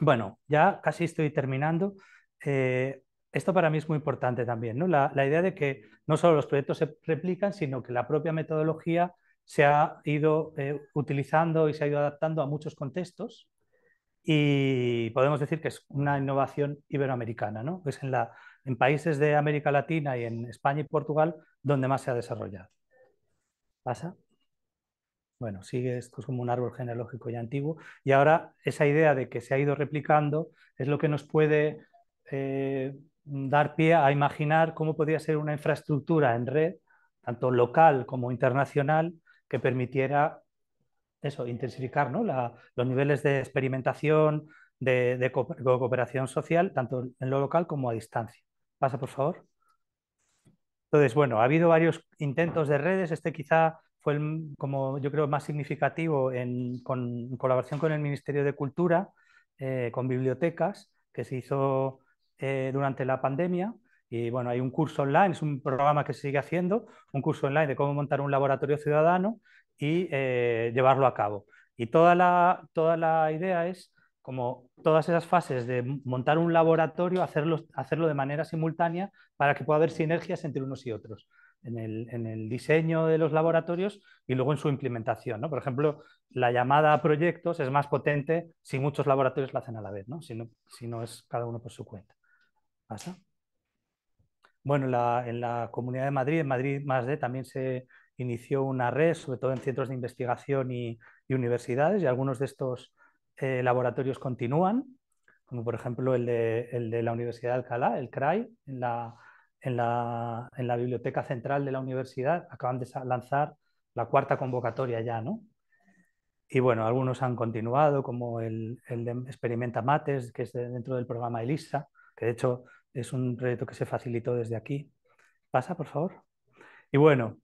[SPEAKER 3] Bueno, ya casi estoy terminando. Eh, esto para mí es muy importante también, La, idea de que no solo los proyectos se replican, sino que la propia metodología se ha ido eh, utilizando y se ha ido adaptando a muchos contextos y podemos decir que es una innovación iberoamericana, ¿no? Es en, países de América Latina y en España y Portugal donde más se ha desarrollado. ¿Pasa? Bueno, sigue esto como un árbol genealógico ya antiguo. Y ahora esa idea de que se ha ido replicando es lo que nos puede eh, dar pie a imaginar cómo podría ser una infraestructura en red, tanto local como internacional, que permitiera eso, intensificar ¿no? los niveles de experimentación, de, cooperación social, tanto en lo local como a distancia. Pasa, por favor. Entonces, bueno, ha habido varios intentos de redes. Este quizá fue el, como yo creo más significativo en, con, colaboración con el Ministerio de Cultura, eh, con bibliotecas, que se hizo eh, durante la pandemia. Y bueno, hay un curso online, es un programa que se sigue haciendo, un curso online de cómo montar un laboratorio ciudadano y eh, llevarlo a cabo. Y toda la, toda la idea es como todas esas fases de montar un laboratorio, hacerlo, hacerlo de manera simultánea para que pueda haber sinergias entre unos y otros. En el, diseño de los laboratorios y luego en su implementación. Por ejemplo, la llamada a proyectos es más potente si muchos laboratorios la hacen a la vez, ¿no? Si, no, si no es cada uno por su cuenta. ¿Pasa? Bueno, en la Comunidad de Madrid, en Madrid más de, también se, inició una red, sobre todo en centros de investigación y, universidades, y algunos de estos eh, laboratorios continúan, como por ejemplo el de, la Universidad de Alcalá, el CRAI, en la, Biblioteca Central de la Universidad, acaban de lanzar la cuarta convocatoria ya, ¿no? Y bueno, algunos han continuado, como el, de Experimenta Mates, que es dentro del programa ELISA, que de hecho es un proyecto que se facilitó desde aquí. Pasa, por favor. Y bueno,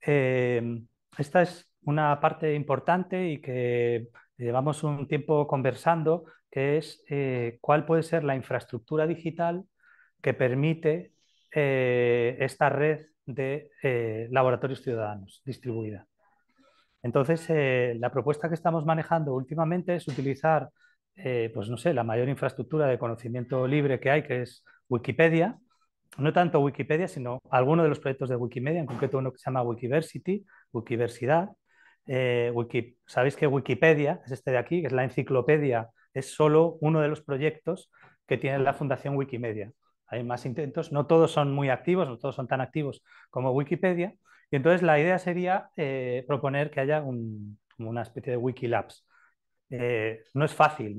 [SPEAKER 3] Em, esta es una parte importante y que llevamos un tiempo conversando, que es eh, cuál puede ser la infraestructura digital que permite eh, esta red de eh, laboratorios ciudadanos distribuida. Entonces, la propuesta que estamos manejando últimamente es utilizar, pues no sé, la mayor infraestructura de conocimiento libre que hay, que es Wikipedia, no tanto Wikipedia, sino alguno de los proyectos de Wikimedia, en concreto uno que se llama Wikiversity, Wikiversidad. Eh, Sabéis que Wikipedia es este de aquí, que es la enciclopedia, es solo uno de los proyectos que tiene la Fundación Wikimedia. Hay más intentos, no todos son muy activos, no todos son tan activos como Wikipedia. Y entonces la idea sería eh, proponer que haya una especie de Wikilabs. Eh, no es fácil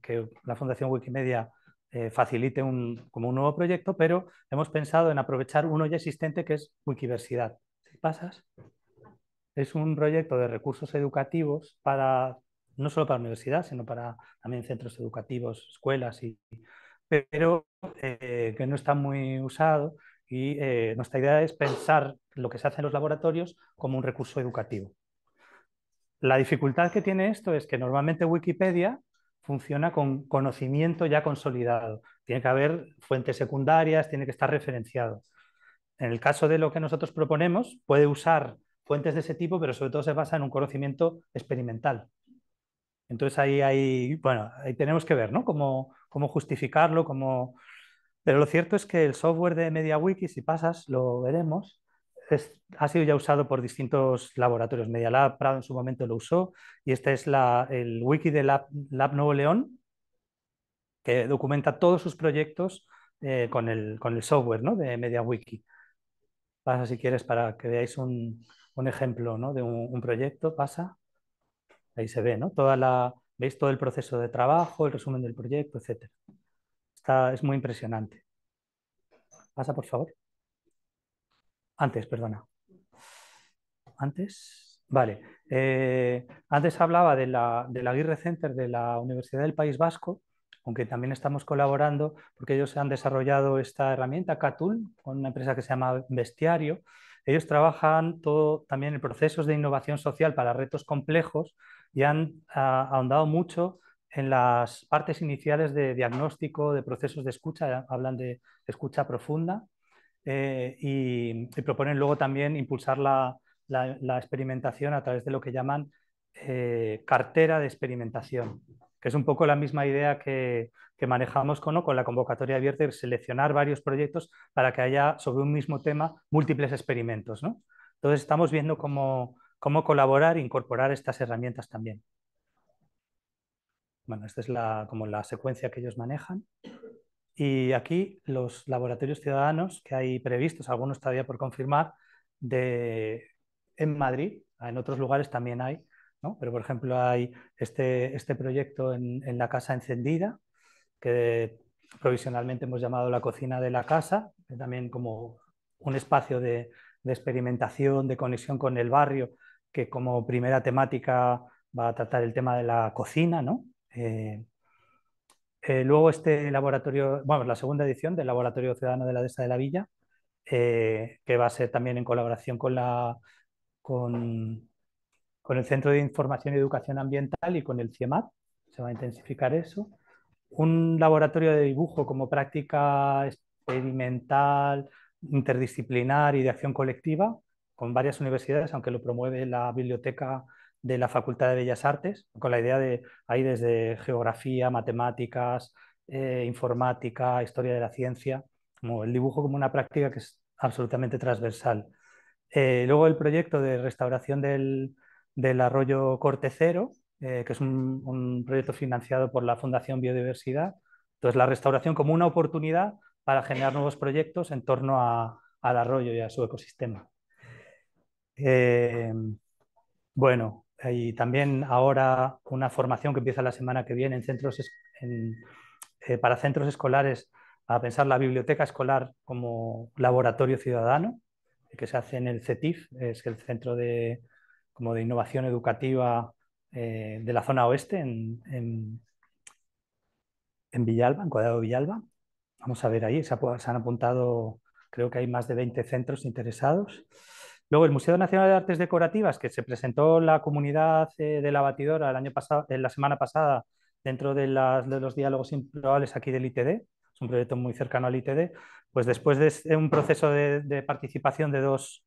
[SPEAKER 3] que la Fundación Wikimedia eh, facilite como un nuevo proyecto, pero hemos pensado en aprovechar uno ya existente que es Wikiversidad. pasas, es un proyecto de recursos educativos para no solo para la universidad, sino para también centros educativos, escuelas, y, pero eh, que no está muy usado. Y eh, nuestra idea es pensar lo que se hace en los laboratorios como un recurso educativo. La dificultad que tiene esto es que normalmente Wikipedia funciona con conocimiento ya consolidado. Tiene que haber fuentes secundarias, tiene que estar referenciado. En el caso de lo que nosotros proponemos, puede usar fuentes de ese tipo, pero sobre todo se basa en un conocimiento experimental. Entonces ahí, hay bueno, ahí tenemos que ver cómo, justificarlo, cómo... pero lo cierto es que el software de MediaWiki, si pasas, lo veremos, ha sido ya usado por distintos laboratorios. Media Lab Prado en su momento lo usó y este es el wiki de Lab, Nuevo León que documenta todos sus proyectos eh, con, el, software ¿no? de MediaWiki. Pasa si quieres para que veáis un, ejemplo de un, proyecto. Pasa. Ahí se ve, ¿no? veis todo el proceso de trabajo, el resumen del proyecto, etc. Está, es muy impresionante. Pasa, por favor. Antes, perdona. Antes. Vale. Eh, antes hablaba de la, del Aguirre Center de la Universidad del País Vasco, aunque también estamos colaborando porque ellos han desarrollado esta herramienta, Catul, con una empresa que se llama Bestiario. Ellos trabajan todo, también en procesos de innovación social para retos complejos y han ah, ahondado mucho en las partes iniciales de diagnóstico, de procesos de escucha, hablan de escucha profunda, eh, y, proponen luego también impulsar la, experimentación a través de lo que llaman eh, cartera de experimentación, que es un poco la misma idea que, manejamos con, la convocatoria abierta seleccionar varios proyectos para que haya sobre un mismo tema múltiples experimentos. ¿no? Entonces estamos viendo cómo, colaborar e incorporar estas herramientas también. Bueno, esta es como la secuencia que ellos manejan. Y aquí los laboratorios ciudadanos que hay previstos, algunos todavía por confirmar, de, en Madrid, en otros lugares también hay, ¿no? pero por ejemplo hay este, este proyecto en, la Casa Encendida, que provisionalmente hemos llamado la cocina de la casa, también como un espacio de, experimentación, de conexión con el barrio, que como primera temática va a tratar el tema de la cocina, ¿no? Eh, eh, luego este laboratorio, bueno, la segunda edición del Laboratorio Ciudadano de la Dehesa de la Villa, eh, que va a ser también en colaboración con, con, el Centro de Información y Educación Ambiental y con el CIEMAT, se va a intensificar eso. Un laboratorio de dibujo como práctica experimental, interdisciplinar y de acción colectiva, con varias universidades, aunque lo promueve la Biblioteca de la Facultad de Bellas Artes, con la idea de ahí desde geografía, matemáticas, eh, informática, historia de la ciencia, como el dibujo como una práctica que es absolutamente transversal. Eh, luego el proyecto de restauración del, arroyo Cortecero, eh, que es un, proyecto financiado por la Fundación Biodiversidad. Entonces, la restauración como una oportunidad para generar nuevos proyectos en torno al arroyo y a su ecosistema. bueno, y también ahora una formación que empieza la semana que viene en centros eh, para centros escolares a pensar la biblioteca escolar como laboratorio ciudadano que se hace en el CETIF, es el centro de, como de innovación educativa eh, de la zona oeste en, Villalba, en Cuadrado Villalba. Vamos a ver ahí, se han apuntado, creo que hay más de 20 centros interesados. Luego, el Museo Nacional de Artes Decorativas, que se presentó la comunidad eh, de la batidora el año pasado, en la semana pasada dentro de, los diálogos improbables aquí del ITD, es un proyecto muy cercano al ITD, pues después de un proceso de, participación de dos,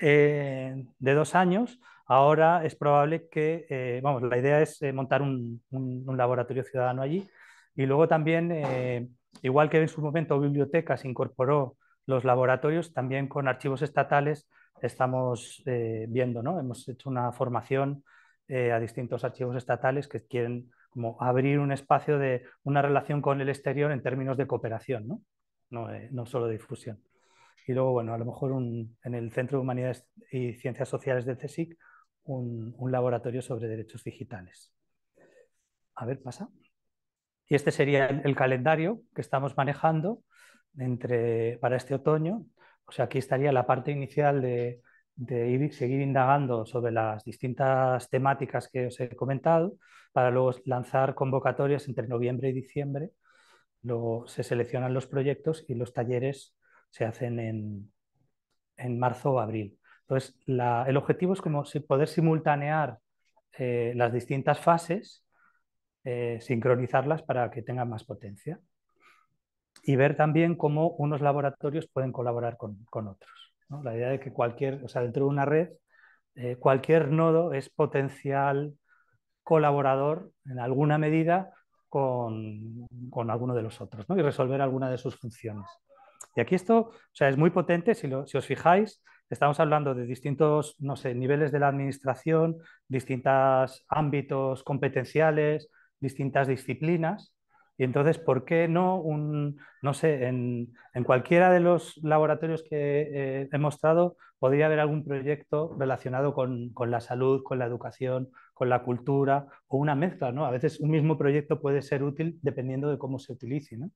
[SPEAKER 3] eh, de dos años, ahora es probable que, eh, vamos, la idea es montar un, un, laboratorio ciudadano allí y luego también, igual que en su momento biblioteca se incorporó los laboratorios, también con archivos estatales estamos eh, viendo, ¿no? Hemos hecho una formación eh, a distintos archivos estatales que quieren como abrir un espacio de una relación con el exterior en términos de cooperación, ¿no? No, eh, solo de difusión. Y luego, bueno, a lo mejor en el Centro de Humanidades y Ciencias Sociales del CSIC, un, laboratorio sobre derechos digitales. A ver, pasa. Y este sería el, calendario que estamos manejando entre, para este otoño, aquí estaría la parte inicial de, seguir indagando sobre las distintas temáticas que os he comentado, para luego lanzar convocatorias entre noviembre y diciembre. Luego se seleccionan los proyectos y los talleres se hacen en, marzo o abril. Entonces, el objetivo es como poder simultanear eh, las distintas fases, eh, sincronizarlas para que tengan más potencia y ver también cómo unos laboratorios pueden colaborar con, otros. La idea de que cualquier, o sea, dentro de una red, eh, cualquier nodo es potencial colaborador en alguna medida con, con alguno de los otros y resolver alguna de sus funciones. Y aquí esto sea, es muy potente, si, si os fijáis, estamos hablando de distintos no sé, niveles de la administración, distintos ámbitos competenciales, distintas disciplinas, y entonces, ¿por qué no un, no sé, en, cualquiera de los laboratorios que eh, he mostrado podría haber algún proyecto relacionado con, la salud, con la educación, con la cultura o una mezcla, ¿no? A veces un mismo proyecto puede ser útil dependiendo de cómo se utilice, ¿no?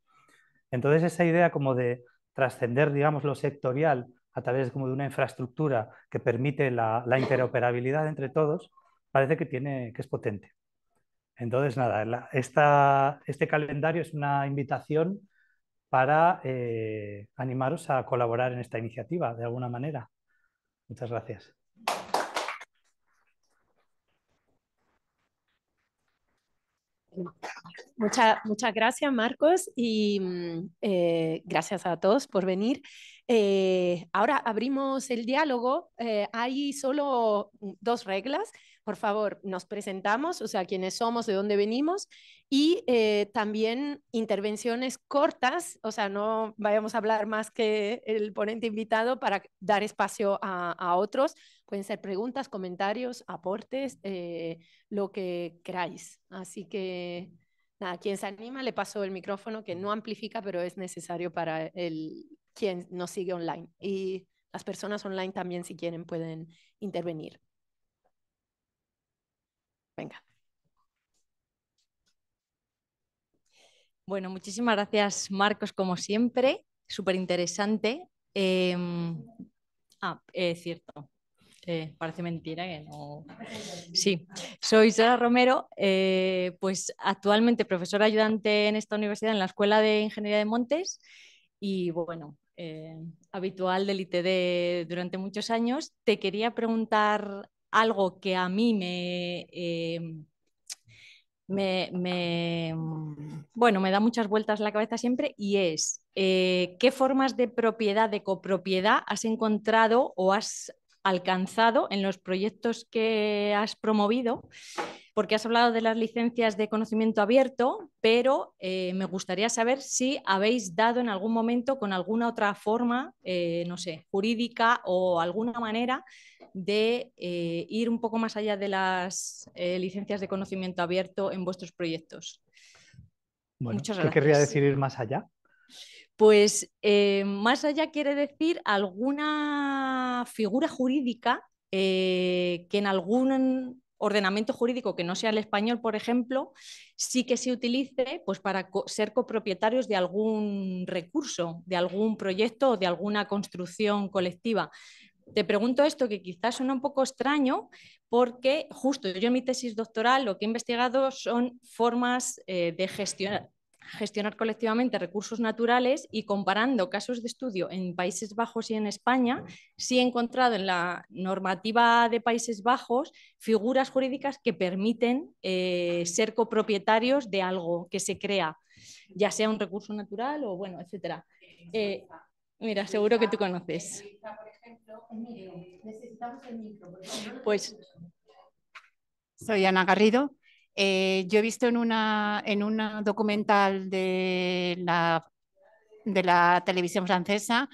[SPEAKER 3] Entonces, esa idea como de trascender, digamos, lo sectorial a través como de una infraestructura que permite la, la interoperabilidad entre todos, parece que, tiene, que es potente. Entonces, nada, este calendario es una invitación para eh, animaros a colaborar en esta iniciativa de alguna manera. Muchas gracias.
[SPEAKER 2] muchas gracias, Marcos, y eh, gracias a todos por venir. Eh, ahora abrimos el diálogo. hay solo dos reglas por favor, nos presentamos, o sea, quiénes somos, de dónde venimos, y eh, también intervenciones cortas, o sea, no vayamos a hablar más que el ponente invitado para dar espacio a, otros. Pueden ser preguntas, comentarios, aportes, eh, lo que queráis. Así que, nada, quien se anima le paso el micrófono que no amplifica, pero es necesario para el, quien nos sigue online. Y las personas online también, si quieren, pueden intervenir.
[SPEAKER 6] Venga. Bueno, muchísimas gracias, Marcos, como siempre. Súper interesante. Em, ah, es cierto. Eh, parece mentira que no. Sí, soy Sara Romero, eh, pues actualmente profesora ayudante en esta universidad, en la Escuela de Ingeniería de Montes, y bueno, eh, habitual del ITD durante muchos años. Te quería preguntar algo que a mí me, em, me, mm, bueno, me da muchas vueltas la cabeza siempre y es eh, qué formas de propiedad, de copropiedad has encontrado o has alcanzado en los proyectos que has promovido porque has hablado de las licencias de conocimiento abierto, pero eh, me gustaría saber si habéis dado en algún momento con alguna otra forma, eh, no sé, jurídica o alguna manera de eh, ir un poco más allá de las licencias de conocimiento abierto en vuestros proyectos. Bueno, Muchas gracias. ¿Qué querría decir
[SPEAKER 3] ir más allá?
[SPEAKER 6] Pues más allá quiere decir alguna figura jurídica que en algún ordenamiento jurídico que no sea el español, por ejemplo, sí que se utilice pues, para ser copropietarios de algún recurso, de algún proyecto o de alguna construcción colectiva. Te pregunto esto que quizás suena un poco extraño porque justo yo en mi tesis doctoral lo que he investigado son formas eh, de gestionar gestionar colectivamente recursos naturales y comparando casos de estudio en Países Bajos y en España, sí he encontrado en la normativa de Países Bajos figuras jurídicas que permiten eh, ser copropietarios de algo que se crea, ya sea un recurso natural o bueno, etcétera. Eh, eh, mira, seguro que tú conoces.
[SPEAKER 2] Pues soy Ana Garrido, eh, yo he visto en un documental de la, de la televisión francesa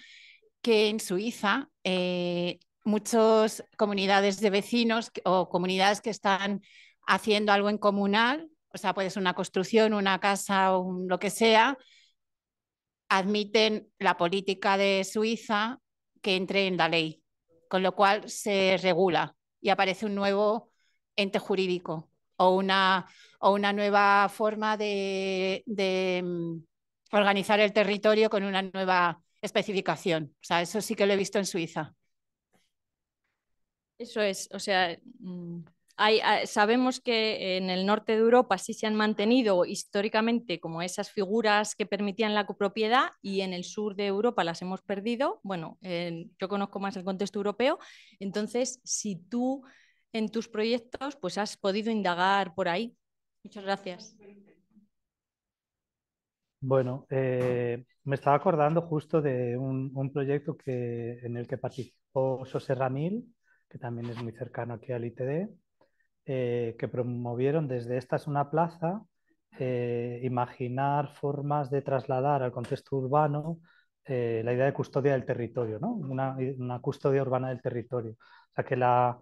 [SPEAKER 2] que en Suiza eh, muchas comunidades de vecinos o comunidades que están haciendo algo en comunal, o sea, puede ser una construcción, una casa o lo que sea, admiten la política de Suiza que entre en la ley, con lo cual se regula y aparece un nuevo ente jurídico o una, o una nueva forma de, mm, organizar el territorio con una nueva especificación. O sea, eso sí que lo he visto en Suiza.
[SPEAKER 6] Eso es, o sea, mm, ah, sabemos que en el norte de Europa sí se han mantenido históricamente como esas figuras que permitían la copropiedad y en el sur de Europa las hemos perdido. Bueno, yo conozco más el contexto europeo, entonces si tú en tus proyectos, pues has podido indagar por ahí. Muchas gracias.
[SPEAKER 3] Bueno, eh, me estaba acordando justo de un, proyecto que, en el que participó José Ramil, que también es muy cercano aquí al ITD, eh, que promovieron desde Esta es una plaza eh, imaginar formas de trasladar al contexto urbano la idea de custodia del territorio, ¿no? una, una, custodia urbana del territorio. O sea, que la,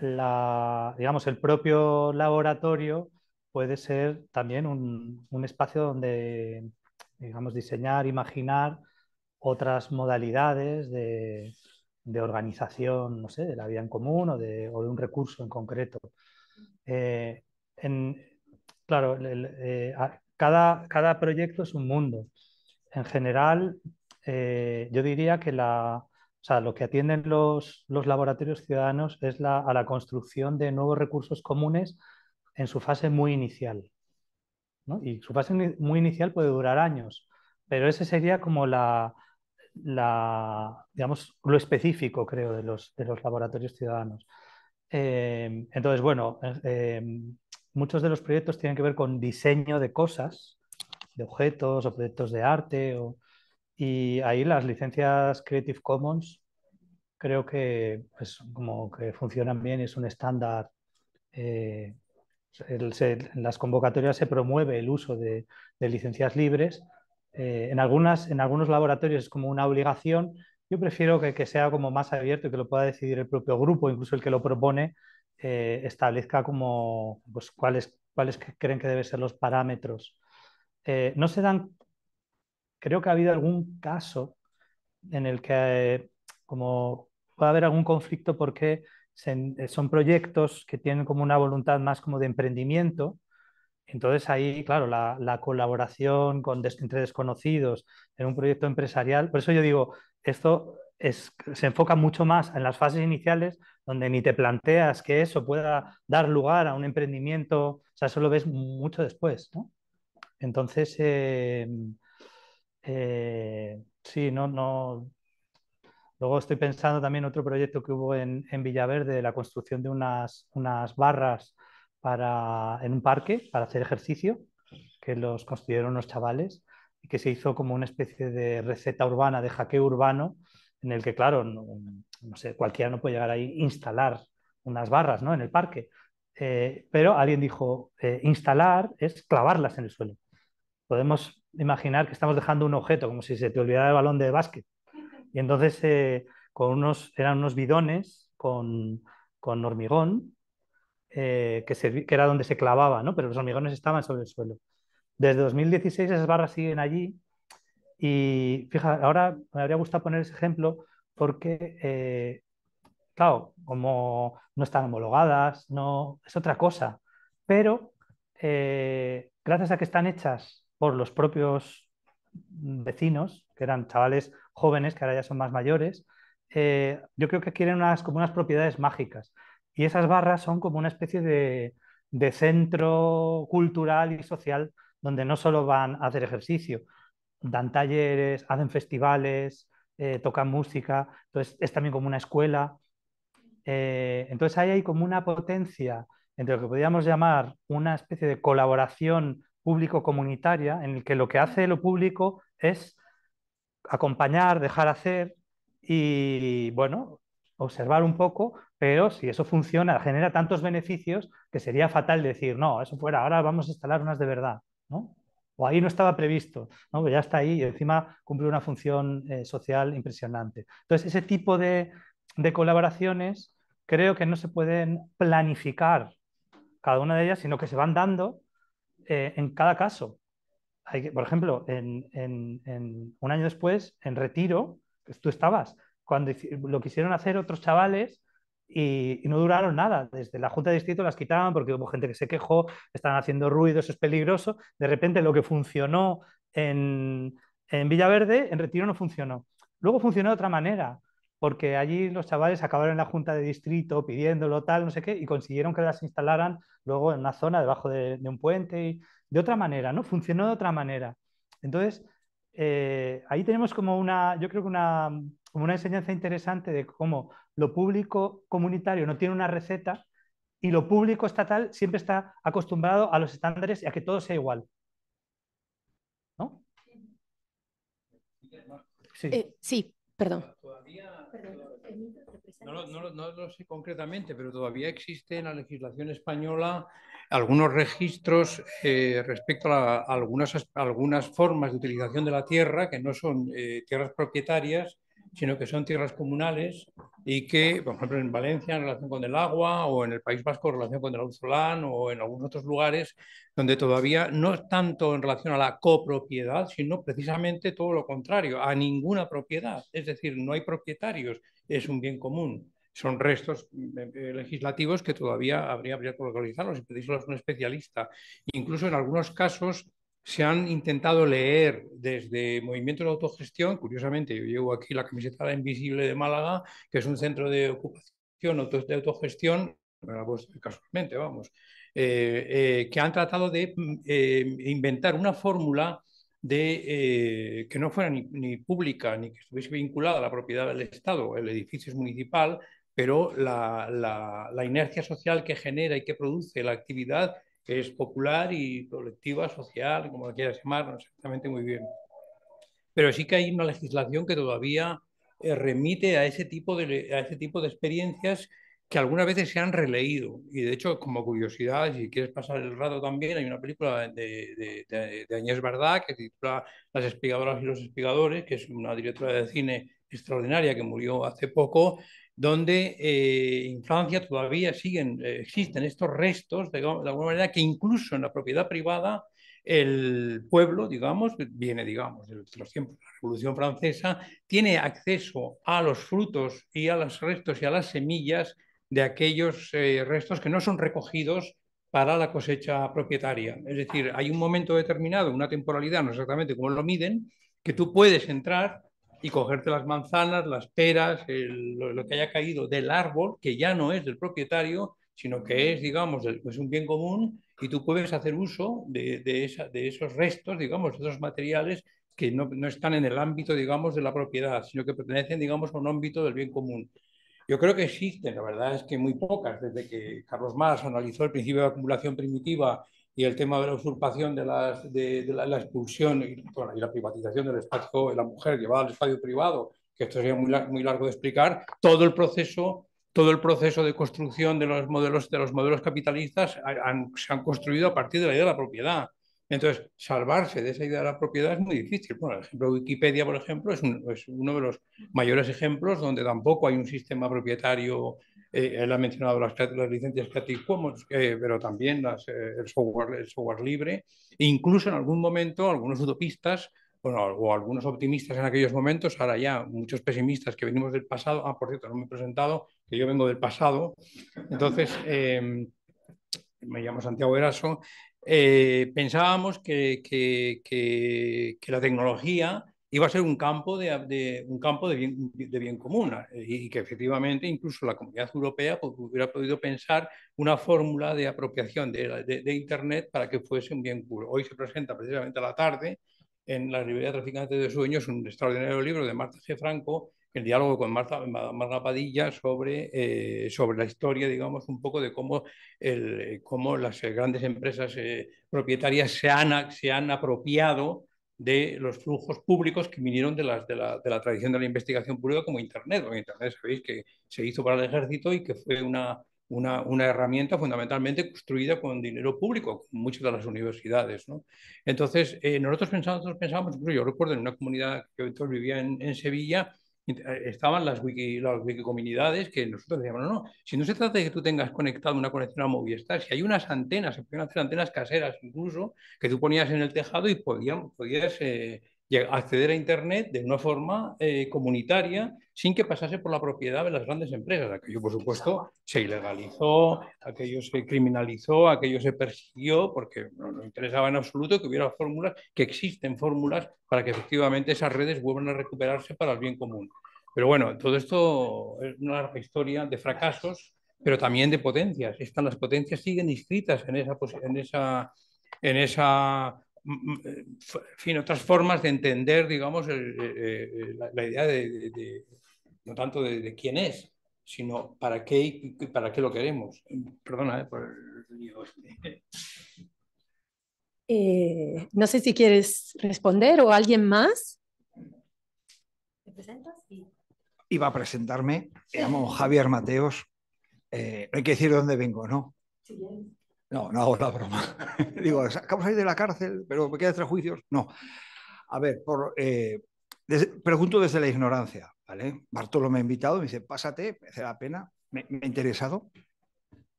[SPEAKER 3] la, digamos, el propio laboratorio puede ser también un, espacio donde, digamos, diseñar, imaginar otras modalidades de, organización, no sé, de la vida en común o de, un recurso en concreto. Eh, en, claro, eh, cada, cada, proyecto es un mundo. En general, eh, yo diría que la, o sea, lo que atienden los, laboratorios ciudadanos es a la construcción de nuevos recursos comunes en su fase muy inicial. Y su fase muy inicial puede durar años, pero ese sería como la, digamos, lo específico, creo, de los, de los laboratorios ciudadanos. Eh, entonces, bueno, eh, eh, muchos de los proyectos tienen que ver con diseño de cosas, de objetos o proyectos de arte o y ahí las licencias Creative Commons creo que, pues, como que funcionan bien, es un estándar. en eh, las convocatorias se promueve el uso de, licencias libres. Eh, en, algunas, en algunos laboratorios es como una obligación. Yo prefiero que, sea como más abierto y que lo pueda decidir el propio grupo, incluso el que lo propone, eh, establezca como pues, cuáles, cuáles creen que deben ser los parámetros. no se dan creo que ha habido algún caso en el que como puede haber algún conflicto porque eh, son proyectos que tienen como una voluntad más como de emprendimiento. Entonces ahí, claro, la, colaboración con entre desconocidos en un proyecto empresarial, por eso yo digo, esto se enfoca mucho más en las fases iniciales donde ni te planteas que eso pueda dar lugar a un emprendimiento, o sea, eso lo ves mucho después, ¿no? Entonces, eh, eh, sí, no, no. Luego estoy pensando también otro proyecto que hubo en, Villaverde, la construcción de unas, unas barras para, en un parque para hacer ejercicio, que los construyeron los chavales y que se hizo como una especie de receta urbana, de hackeo urbano, en el que, claro, no, sé, cualquiera no puede llegar ahí e instalar unas barras ¿no? en el parque. Eh, pero alguien dijo, eh, instalar es clavarlas en el suelo. Podemos imaginar que estamos dejando un objeto, como si se te olvidara el balón de básquet. Y entonces eh, con unos, eran unos bidones con, hormigón, eh, que, era donde se clavaba, pero los hormigones estaban sobre el suelo. Desde 2016 esas barras siguen allí y fíjate, ahora me habría gustado poner ese ejemplo porque, eh, claro, como no están homologadas, no, es otra cosa, pero gracias a que están hechas por los propios vecinos, que eran chavales jóvenes, que ahora ya son más mayores, eh, yo creo que quieren unas, como unas propiedades mágicas. Y esas barras son como una especie de, centro cultural y social donde no solo van a hacer ejercicio, dan talleres, hacen festivales, eh, tocan música, entonces es también como una escuela. Eh, entonces ahí hay como una potencia entre lo que podríamos llamar una especie de colaboración público-comunitaria, en el que lo que hace lo público es acompañar, dejar hacer y, bueno, observar un poco, pero si eso funciona, genera tantos beneficios que sería fatal decir, no, eso fuera, ahora vamos a instalar unas de verdad, ¿no? O ahí no estaba previsto, ¿no? Pues ya está ahí y encima cumple una función eh, social impresionante. Entonces, ese tipo de, de colaboraciones creo que no se pueden planificar cada una de ellas, sino que se van dando eh, en cada caso. por ejemplo, en, un año después, en Retiro, pues tú estabas, cuando lo quisieron hacer otros chavales y, no duraron nada. Desde la Junta de Distrito las quitaban porque hubo gente que se quejó, estaban haciendo ruido, eso es peligroso. De repente lo que funcionó en, en Villaverde, en Retiro no funcionó. Luego funcionó de otra manera porque allí los chavales acabaron en la junta de distrito pidiéndolo, tal, no sé qué, y consiguieron que las instalaran luego en una zona debajo de, un puente y de otra manera, ¿no? Funcionó de otra manera. Entonces, eh, ahí tenemos como una, yo creo que una, como una enseñanza interesante de cómo lo público comunitario no tiene una receta y lo público estatal siempre está acostumbrado a los estándares y a que todo sea igual. ¿No?
[SPEAKER 2] Sí. sí,
[SPEAKER 7] eh, perdón. No, lo sé concretamente, pero todavía existe en la legislación española algunos registros eh, respecto a, algunas, algunas formas de utilización de la tierra que no son eh, tierras propietarias sino que son tierras comunales y que, por ejemplo, en Valencia en relación con el agua o en el País Vasco en relación con el Auzolán o en algunos otros lugares donde todavía no es tanto en relación a la copropiedad, sino precisamente todo lo contrario, a ninguna propiedad. Es decir, no hay propietarios, es un bien común. Son restos eh, eh, legislativos que todavía habría que localizarlos y pedírselos a un especialista. Incluso en algunos casos se han intentado leer desde movimientos de autogestión, curiosamente yo llevo aquí la camiseta la invisible de Málaga, que es un centro de ocupación de autogestión, casualmente, vamos, eh, eh, que han tratado de eh, inventar una fórmula de que no fuera ni, pública ni que estuviese vinculada a la propiedad del Estado, el edificio es municipal, pero la, inercia social que genera y que produce la actividad que es popular y colectiva, social, como la quieras llamar, exactamente muy bien. Pero sí que hay una legislación que todavía eh, remite a ese tipo de, ese tipo de experiencias que algunas veces se han releído. Y de hecho, como curiosidad, si quieres pasar el rato también, hay una película de, de, de, Añez Bardá que titula Las espigadoras y los espigadores, que es una directora de cine extraordinaria que murió hace poco donde eh, en Francia todavía siguen, eh, existen estos restos, de, alguna manera, que incluso en la propiedad privada el pueblo, digamos, viene, digamos, de los tiempos de la Revolución Francesa, tiene acceso a los frutos y a los restos y a las semillas de aquellos eh, restos que no son recogidos para la cosecha propietaria. Es decir, hay un momento determinado, una temporalidad, no exactamente como lo miden, que tú puedes entrar y cogerte las manzanas, las peras, lo, que haya caído del árbol, que ya no es del propietario, sino que es, digamos, es pues un bien común y tú puedes hacer uso de, de, esos restos, digamos, de esos materiales que no, están en el ámbito, digamos, de la propiedad, sino que pertenecen, digamos, a un ámbito del bien común. Yo creo que existen, la verdad es que muy pocas, desde que Carlos Marx analizó el principio de acumulación primitiva y el tema de la usurpación de, las, de, la, expulsión y, la privatización del espacio de la mujer llevada al espacio privado, que esto sería muy, muy largo de explicar, todo el proceso todo el proceso de construcción de los modelos, de los modelos capitalistas se han construido a partir de la idea de la propiedad. Entonces, salvarse de esa idea de la propiedad es muy difícil. Bueno, ejemplo Wikipedia, por ejemplo, es, es, uno de los mayores ejemplos donde tampoco hay un sistema propietario eh, él ha mencionado las, licencias Creative Commons, eh, pero también eh, el, software, software libre. E incluso en algún momento, algunos utopistas bueno, o algunos optimistas en aquellos momentos, ahora ya muchos pesimistas que venimos del pasado. Ah, por cierto, no me he presentado, que yo vengo del pasado. Entonces, em, me llamo Santiago Eraso. pensábamos que, que, que, que, la tecnología iba a ser un campo de, un campo de bien, de bien común y, que efectivamente incluso la comunidad europea hubiera podido pensar una fórmula de apropiación de, Internet para que fuese un bien puro. Hoy se presenta precisamente a la tarde en la librería Traficantes de Sueños un extraordinario libro de Marta C. Franco, el diálogo con Marta, Marta Padilla sobre, eh, sobre la historia, digamos, un poco de cómo, el, cómo las grandes empresas eh, propietarias se han, se han apropiado de los flujos públicos que vinieron de, las, de, la, tradición de la investigación pública como Internet, Internet sabéis que se hizo para el ejército y que fue una, herramienta fundamentalmente construida con dinero público, con muchas de las universidades. Entonces, eh, nosotros pensábamos, nosotros yo recuerdo en una comunidad que vivía en Sevilla, eh, estaban las wiki, las wikicomunidades que nosotros decíamos, no, no, si no se trata de que tú tengas conectado una conexión a Movistar, si hay unas antenas, se pueden hacer antenas caseras incluso, que tú ponías en el tejado y podían, podías eh, acceder a Internet de una forma eh, comunitaria sin que pasase por la propiedad de las grandes empresas. Aquello, por supuesto, se ilegalizó, aquello se criminalizó, aquello se persiguió, porque no nos interesaba en absoluto que hubiera fórmulas, que existen fórmulas para que efectivamente esas redes vuelvan a recuperarse para el bien común. Pero bueno, todo esto es una larga historia de fracasos, pero también de potencias. Están, las potencias siguen inscritas en esa, en esa, en esa eh, en otras formas de entender, digamos, la, idea de, no tanto de, quién es, sino para qué para qué lo queremos. Perdona eh, por este.
[SPEAKER 5] [laughs]
[SPEAKER 2] eh, no sé si quieres responder o alguien más. presentas?
[SPEAKER 5] Iba a presentarme. Me llamo Javier Mateos. hay que decir dónde vengo, ¿no? Sí, no, no hago la broma. [laughs] Digo, acabo de salir de la cárcel, pero me quedan tres juicios. No. A ver, por, eh, pregunto desde la ignorancia, ¿vale? Bartolo me ha invitado, me dice, pásate, hace la pena, me, ha interesado.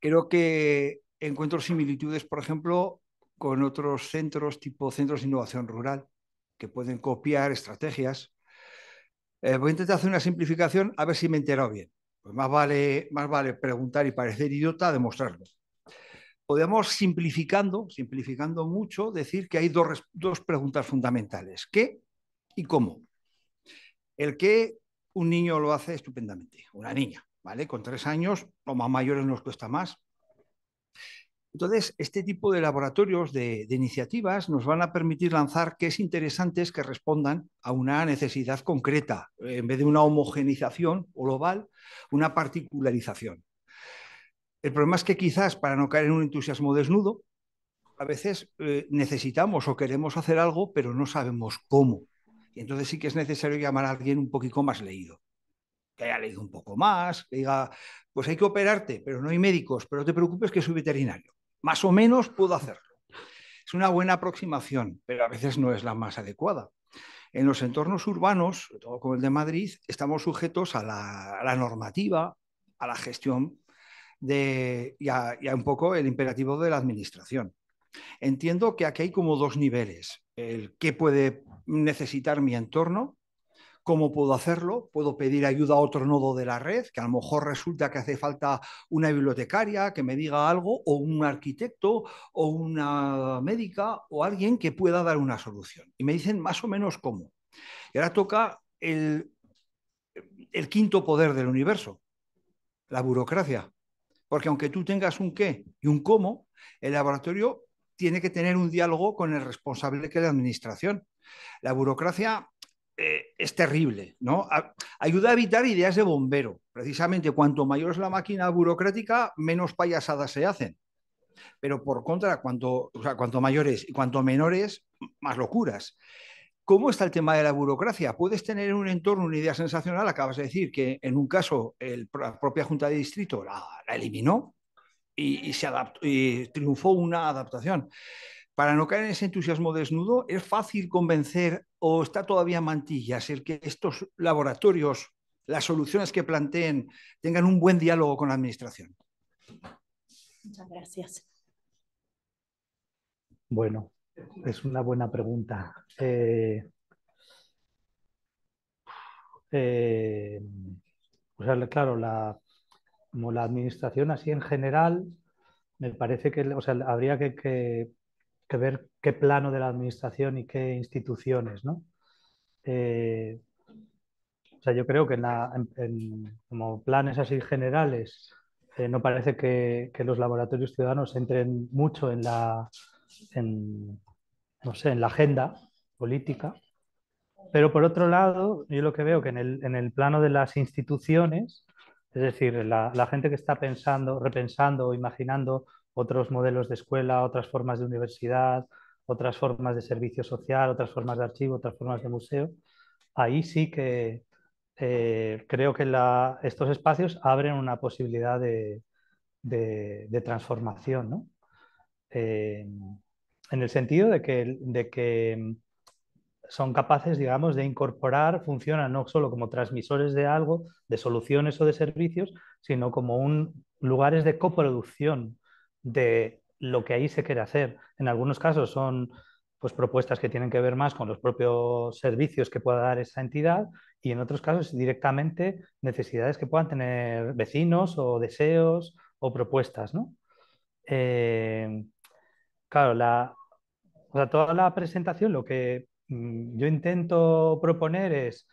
[SPEAKER 5] Creo que encuentro similitudes, por ejemplo, con otros centros, tipo centros de innovación rural, que pueden copiar estrategias. Eh, voy a intentar hacer una simplificación, a ver si me he enterado bien. Pues más vale, más vale preguntar y parecer idiota demostrarlo podemos simplificando, simplificando mucho, decir que hay dos, preguntas fundamentales. ¿Qué y cómo? El qué un niño lo hace estupendamente, una niña, ¿vale? Con tres años, o más mayores nos cuesta más. Entonces, este tipo de laboratorios, de, iniciativas, nos van a permitir lanzar que es interesantes que respondan a una necesidad concreta, en vez de una homogenización global, una particularización. El problema es que quizás para no caer en un entusiasmo desnudo, a veces eh, necesitamos o queremos hacer algo, pero no sabemos cómo. Y entonces sí que es necesario llamar a alguien un poquito más leído, que haya leído un poco más, que diga, pues hay que operarte, pero no hay médicos, pero no te preocupes que soy veterinario. Más o menos puedo hacerlo. Es una buena aproximación, pero a veces no es la más adecuada. En los entornos urbanos, todo como el de Madrid, estamos sujetos a la, a la normativa, a la gestión de, y, un poco el imperativo de la administración. Entiendo que aquí hay como dos niveles, el qué puede necesitar mi entorno, cómo puedo hacerlo, puedo pedir ayuda a otro nodo de la red, que a lo mejor resulta que hace falta una bibliotecaria que me diga algo, o un arquitecto, o una médica, o alguien que pueda dar una solución. Y me dicen más o menos cómo. Y ahora toca el quinto poder del universo, la burocracia. Porque aunque tú tengas un qué y un cómo, el laboratorio tiene que tener un diálogo con el responsable que es la administración. La burocracia eh, es terrible, ¿no? ayuda a evitar ideas de bombero. Precisamente, cuanto mayor es la máquina burocrática, menos payasadas se hacen. Pero por contra, cuanto, o cuanto mayores y cuanto menores, más locuras. ¿Cómo está el tema de la burocracia? Puedes tener en un entorno, una idea sensacional, acabas de decir que en un caso la propia Junta de Distrito la, eliminó y, triunfó una adaptación. Para no caer en ese entusiasmo desnudo, ¿es fácil convencer o está todavía mantilla el que estos laboratorios, las soluciones que planteen, tengan un buen diálogo con la Administración?
[SPEAKER 2] Muchas gracias.
[SPEAKER 5] Bueno, es una buena pregunta.
[SPEAKER 3] Eh, eh, claro, la, como la administración así en general, me parece que habría que, ver qué plano de la administración y qué instituciones, eh, o sea, yo creo que en la, como planes así generales, no parece que, los laboratorios ciudadanos entren mucho en la, en, no sé, en la agenda política. Pero por otro lado, yo lo que veo que en el, en el plano de las instituciones, es decir, la, gente que está pensando, repensando o imaginando otros modelos de escuela, otras formas de universidad, otras formas de servicio social, otras formas de archivo, otras formas de museo, ahí sí que eh, creo que estos espacios abren una posibilidad de, transformación. ¿no? Eh, en el sentido de que, de que mm, son capaces, digamos, de incorporar, funcionan no solo como transmisores de algo, de soluciones o de servicios, sino como un, lugares de coproducción de lo que ahí se quiere hacer. En algunos casos son pues, propuestas que tienen que ver más con los propios servicios que pueda dar esa entidad y en otros casos directamente necesidades que puedan tener vecinos o deseos o propuestas. Eh, claro, la, toda la presentación lo que mm, yo intento proponer es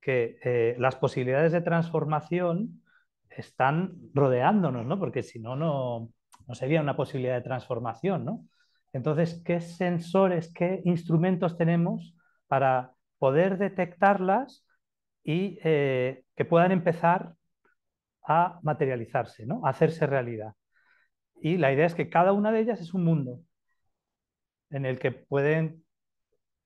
[SPEAKER 3] que eh, las posibilidades de transformación están rodeándonos, ¿no? Porque si no, no, sería una posibilidad de transformación, Entonces, ¿qué sensores, qué instrumentos tenemos para poder detectarlas y eh, que puedan empezar a materializarse, ¿no? a hacerse realidad? Y la idea es que cada una de ellas es un mundo en el que pueden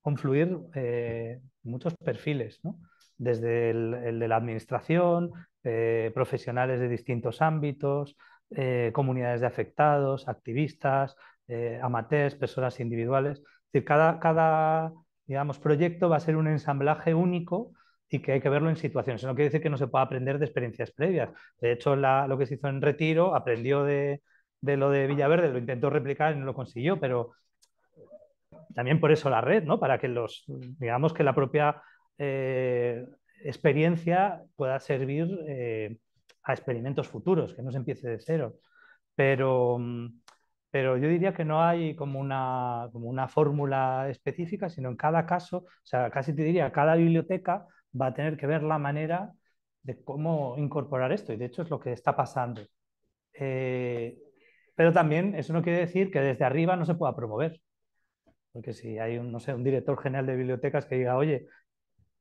[SPEAKER 3] confluir eh, muchos perfiles, ¿no? desde el, de la administración, eh, profesionales de distintos ámbitos, eh, comunidades de afectados, activistas, amateurs, personas individuales. decir, cada, cada digamos, proyecto va a ser un ensamblaje único y que hay que verlo en situaciones. Eso no quiere decir que no se pueda aprender de experiencias previas. De hecho, lo que se hizo en Retiro aprendió de, de lo de Villaverde, lo intentó replicar y no lo consiguió, pero también por eso la red, ¿no? Para que los, digamos que la propia eh, experiencia pueda servir eh, a experimentos futuros, que no se empiece de cero. Pero, pero yo diría que no hay como una, como una fórmula específica, sino en cada caso, o sea, casi te diría, cada biblioteca va a tener que ver la manera de cómo incorporar esto, y de hecho es lo que está pasando. Eh, pero también eso no quiere decir que desde arriba no se pueda promover. Porque si hay un, no sé, un director general de bibliotecas que diga, oye,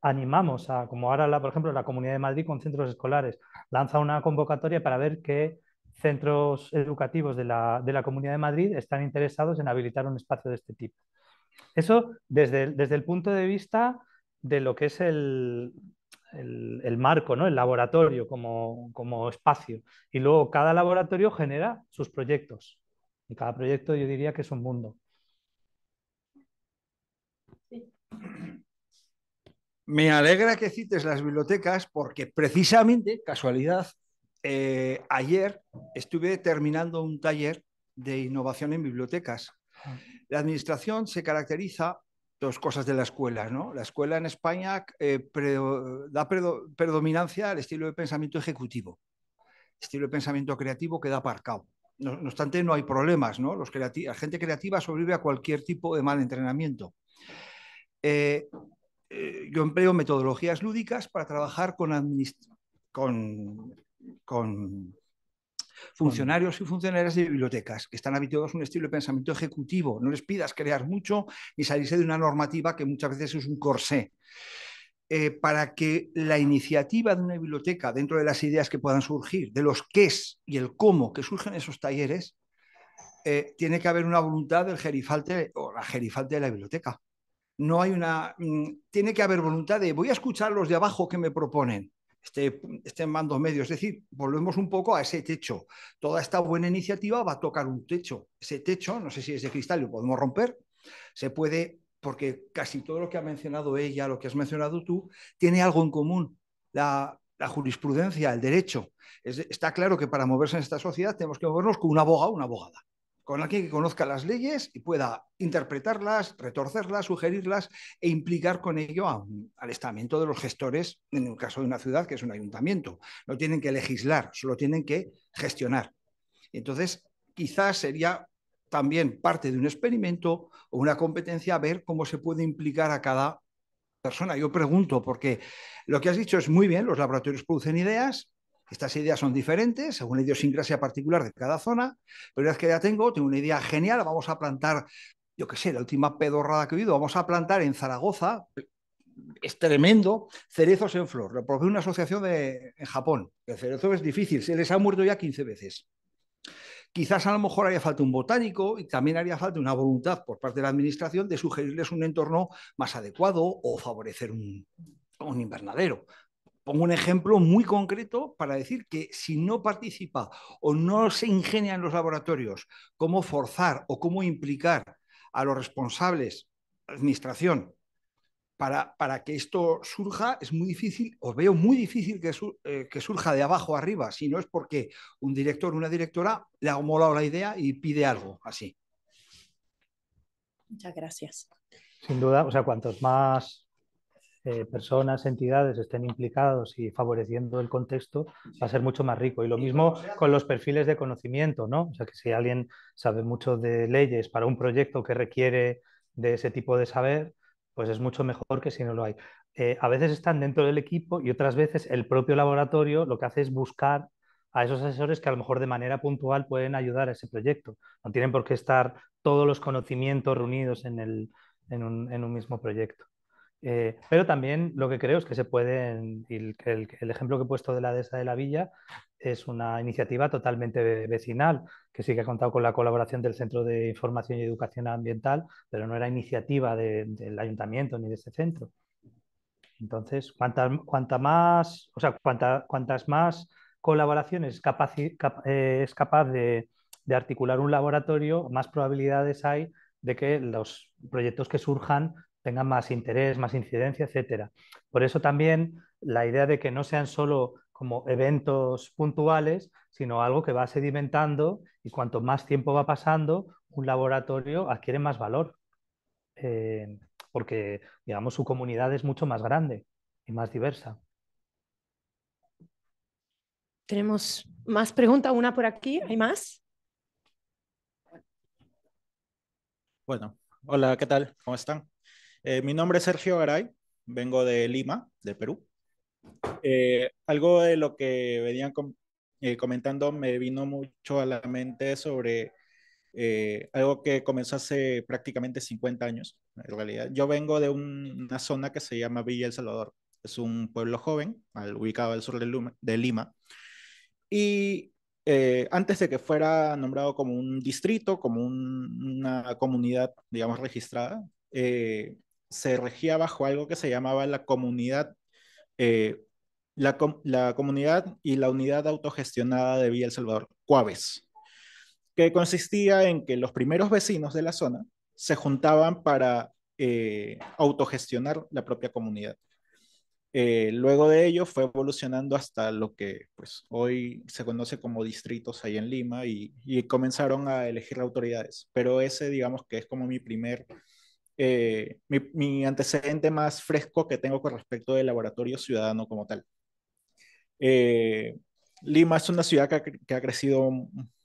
[SPEAKER 3] animamos a, como ahora, la, por ejemplo, la Comunidad de Madrid con centros escolares, lanza una convocatoria para ver qué centros educativos de la, Comunidad de Madrid están interesados en habilitar un espacio de este tipo. Eso desde, desde el punto de vista de lo que es el, marco, el laboratorio como, como espacio. Y luego cada laboratorio genera sus proyectos. Y cada proyecto yo diría que es un mundo.
[SPEAKER 5] Me alegra que cites las bibliotecas porque precisamente, casualidad, eh, ayer estuve terminando un taller de innovación en bibliotecas. La administración se caracteriza dos cosas de la escuela. ¿no? La escuela en España eh, da predominancia al estilo de pensamiento ejecutivo, estilo de pensamiento creativo queda aparcado. No, obstante, no hay problemas. ¿no? la gente creativa sobrevive a cualquier tipo de mal entrenamiento. Eh, eh, yo empleo metodologías lúdicas para trabajar con, con, con funcionarios y funcionarias de bibliotecas que están habituados a un estilo de pensamiento ejecutivo. No les pidas crear mucho ni salirse de una normativa que muchas veces es un corsé. Eh, para que la iniciativa de una biblioteca, dentro de las ideas que puedan surgir, de los qué y el cómo que surgen esos talleres, tiene que haber una voluntad del gerifalte o la gerifalte de la biblioteca no hay una... Mm, tiene que haber voluntad de voy a escuchar los de abajo que me proponen. Este, este mando medio, es decir, volvemos un poco a ese techo. Toda esta buena iniciativa va a tocar un techo. Ese techo, no sé si es de cristal, lo podemos romper, se puede, porque casi todo lo que ha mencionado ella, lo que has mencionado tú, tiene algo en común. La, jurisprudencia, el derecho. está claro que para moverse en esta sociedad tenemos que movernos con un abogado o una abogada con alguien que conozca las leyes y pueda interpretarlas, retorcerlas, sugerirlas e implicar con ello al estamento de los gestores, en el caso de una ciudad que es un ayuntamiento. No tienen que legislar, solo tienen que gestionar. Entonces, quizás sería también parte de un experimento o una competencia ver cómo se puede implicar a cada persona. Yo pregunto, porque lo que has dicho es muy bien, los laboratorios producen ideas, estas ideas son diferentes según la idiosincrasia particular de cada zona, pero una vez que ya tengo, tengo una idea genial, vamos a plantar, yo qué sé, la última pedorrada que he oído, vamos a plantar en Zaragoza, es tremendo, cerezos en flor. Lo propone una asociación de, en Japón. El cerezo es difícil, se les ha muerto ya 15 veces. Quizás a lo mejor haría falta un botánico y también haría falta una voluntad por parte de la administración de sugerirles un entorno más adecuado o favorecer un invernadero pongo un ejemplo muy concreto para decir que si no participa o no se ingenia en los laboratorios cómo forzar o cómo implicar a los responsables, administración, para, que esto surja, es muy difícil, os veo muy difícil que, eh, que surja de abajo arriba, si no es porque un director o una directora le ha molado la idea y pide algo así.
[SPEAKER 2] Muchas gracias.
[SPEAKER 3] Sin duda, o sea, cuantos más eh, personas, entidades estén implicados y favoreciendo el contexto, va a ser mucho más rico. Y lo mismo con los perfiles de conocimiento, ¿no? O sea, que si alguien sabe mucho de leyes para un proyecto que requiere de ese tipo de saber, pues es mucho mejor que si no lo hay. Eh, a veces están dentro del equipo y otras veces el propio laboratorio lo que hace es buscar a esos asesores que a lo mejor de manera puntual pueden ayudar a ese proyecto. No tienen por qué estar todos los conocimientos reunidos en un mismo proyecto. Eh, pero también lo que creo es que se pueden, el, el, ejemplo que he puesto de la dehesa de la villa es una iniciativa totalmente vecinal, que sí que ha contado con la colaboración del Centro de Información y Educación Ambiental, pero no era iniciativa del ayuntamiento ni de este centro. Entonces, cuanta, más, o cuantas más colaboraciones eh, es capaz de, de articular un laboratorio, más probabilidades hay de que los proyectos que surjan tengan más interés, más incidencia, etcétera. Por eso también la idea de que no sean solo como eventos puntuales, sino algo que va sedimentando y cuanto más tiempo va pasando, un laboratorio adquiere más valor, eh, porque digamos su comunidad es mucho más grande y más diversa.
[SPEAKER 2] Tenemos más preguntas, una por aquí, ¿hay más?
[SPEAKER 8] Bueno, hola, ¿qué tal? ¿Cómo están? Eh, mi nombre es Sergio Garay, vengo de Lima, de Perú. Eh, algo de lo que venían eh, comentando me vino mucho a la mente sobre algo que comenzó hace prácticamente 50 años, en realidad. Yo vengo de una zona que se llama Villa El Salvador. Es un pueblo joven, ubicado al sur de, Lima. Y antes de que fuera nombrado como un distrito, como una comunidad, digamos, registrada, se regía bajo algo que se llamaba la comunidad, eh, la, comunidad y la unidad autogestionada de Villa El Salvador, CUAVES, que consistía en que los primeros vecinos de la zona se juntaban para eh, autogestionar la propia comunidad. Eh, luego de ello fue evolucionando hasta lo que pues, hoy se conoce como distritos ahí en Lima y comenzaron a elegir autoridades. Pero ese digamos que es como mi primer eh, mi, antecedente más fresco que tengo con respecto del laboratorio ciudadano como tal. Eh, Lima es una ciudad que ha, crecido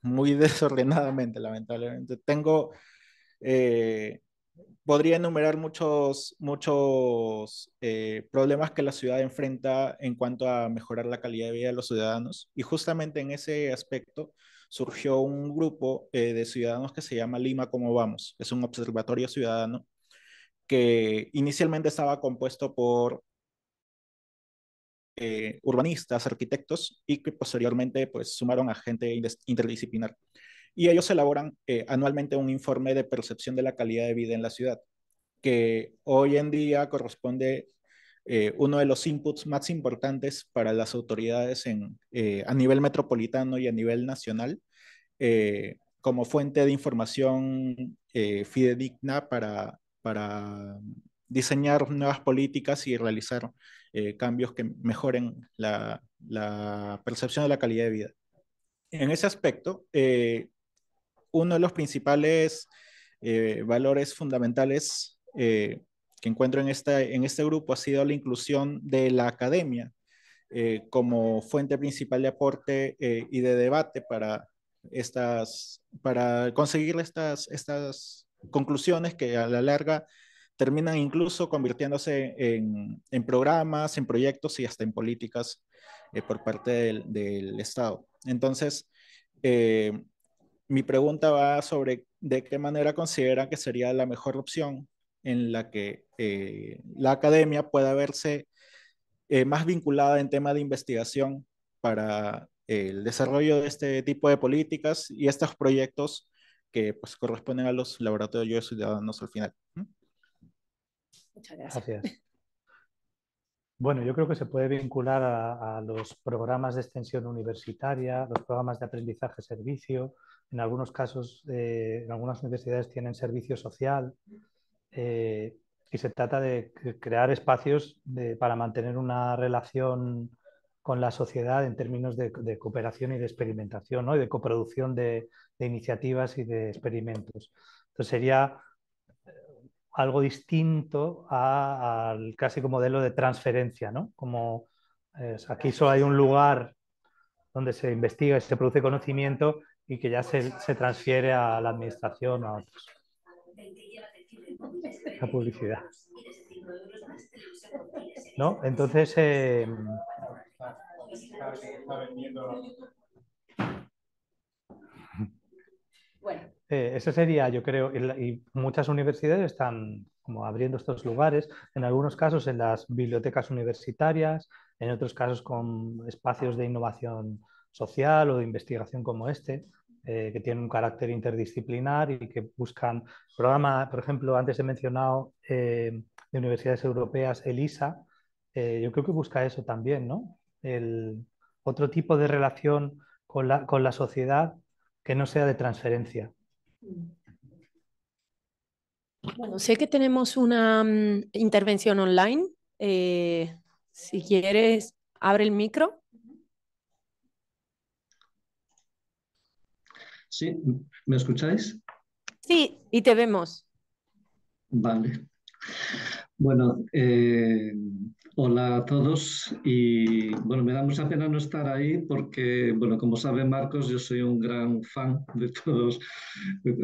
[SPEAKER 8] muy [laughs] desordenadamente, lamentablemente. Tengo, eh, podría enumerar muchos, muchos problemas que la ciudad enfrenta en cuanto a mejorar la calidad de vida de los ciudadanos. Y justamente en ese aspecto surgió un grupo de ciudadanos que se llama Lima Como Vamos. Es un observatorio ciudadano que inicialmente estaba compuesto por eh, urbanistas, arquitectos y que posteriormente pues, sumaron a gente interdisciplinar. Y ellos elaboran eh, anualmente un informe de percepción de la calidad de vida en la ciudad, que hoy en día corresponde eh, uno de los inputs más importantes para las autoridades en, a nivel metropolitano y a nivel nacional como fuente de información fidedigna para para diseñar nuevas políticas y realizar eh, cambios que mejoren la, percepción de la calidad de vida. En ese aspecto, eh, uno de los principales eh, valores fundamentales que encuentro en, esta, en este grupo ha sido la inclusión de la academia como fuente principal de aporte y de debate para, estas, para conseguir estas, estas conclusiones que a la larga terminan incluso convirtiéndose en, programas, en proyectos y hasta en políticas eh, por parte del, Estado. Entonces, eh, mi pregunta va sobre de qué manera consideran que sería la mejor opción en la que eh, la academia pueda verse más vinculada en tema de investigación para el desarrollo de este tipo de políticas y estos proyectos que pues corresponden a los laboratorios de ciudadanos al final.
[SPEAKER 5] Muchas gracias.
[SPEAKER 3] [laughs] Bueno, yo creo que se puede vincular a, los programas de extensión universitaria, los programas de aprendizaje servicio. En algunos casos, eh, en algunas universidades tienen servicio social eh, y se trata de crear espacios para mantener una relación con la sociedad en términos de, cooperación y de experimentación, ¿no? y de coproducción de, iniciativas y de experimentos. Entonces sería eh, algo distinto al clásico modelo de transferencia, ¿no? Como eh, aquí solo hay un lugar donde se investiga y se produce conocimiento y que ya se, se transfiere a la administración o a otros.
[SPEAKER 7] La publicidad. ¿No? Entonces,
[SPEAKER 3] em, bueno. Eh, ese sería, yo creo, y, muchas universidades están como abriendo estos lugares, en algunos casos en las bibliotecas universitarias, en otros casos con espacios de innovación social o de investigación como este, eh, que tienen un carácter interdisciplinar y que buscan programa, por ejemplo, antes he mencionado eh, de universidades europeas, ELISA, yo creo que busca eso también, ¿no? el otro tipo de relación con la, sociedad que no sea de transferencia.
[SPEAKER 2] Bueno, sé que tenemos una mm, intervención online. Eh, si quieres, abre el micro.
[SPEAKER 4] Sí, ¿me escucháis?
[SPEAKER 2] Sí, y te vemos.
[SPEAKER 4] Vale. Bueno, eh, Hola a todos y bueno, me da mucha pena no estar ahí porque, bueno, como sabe Marcos, yo soy un gran fan de todos,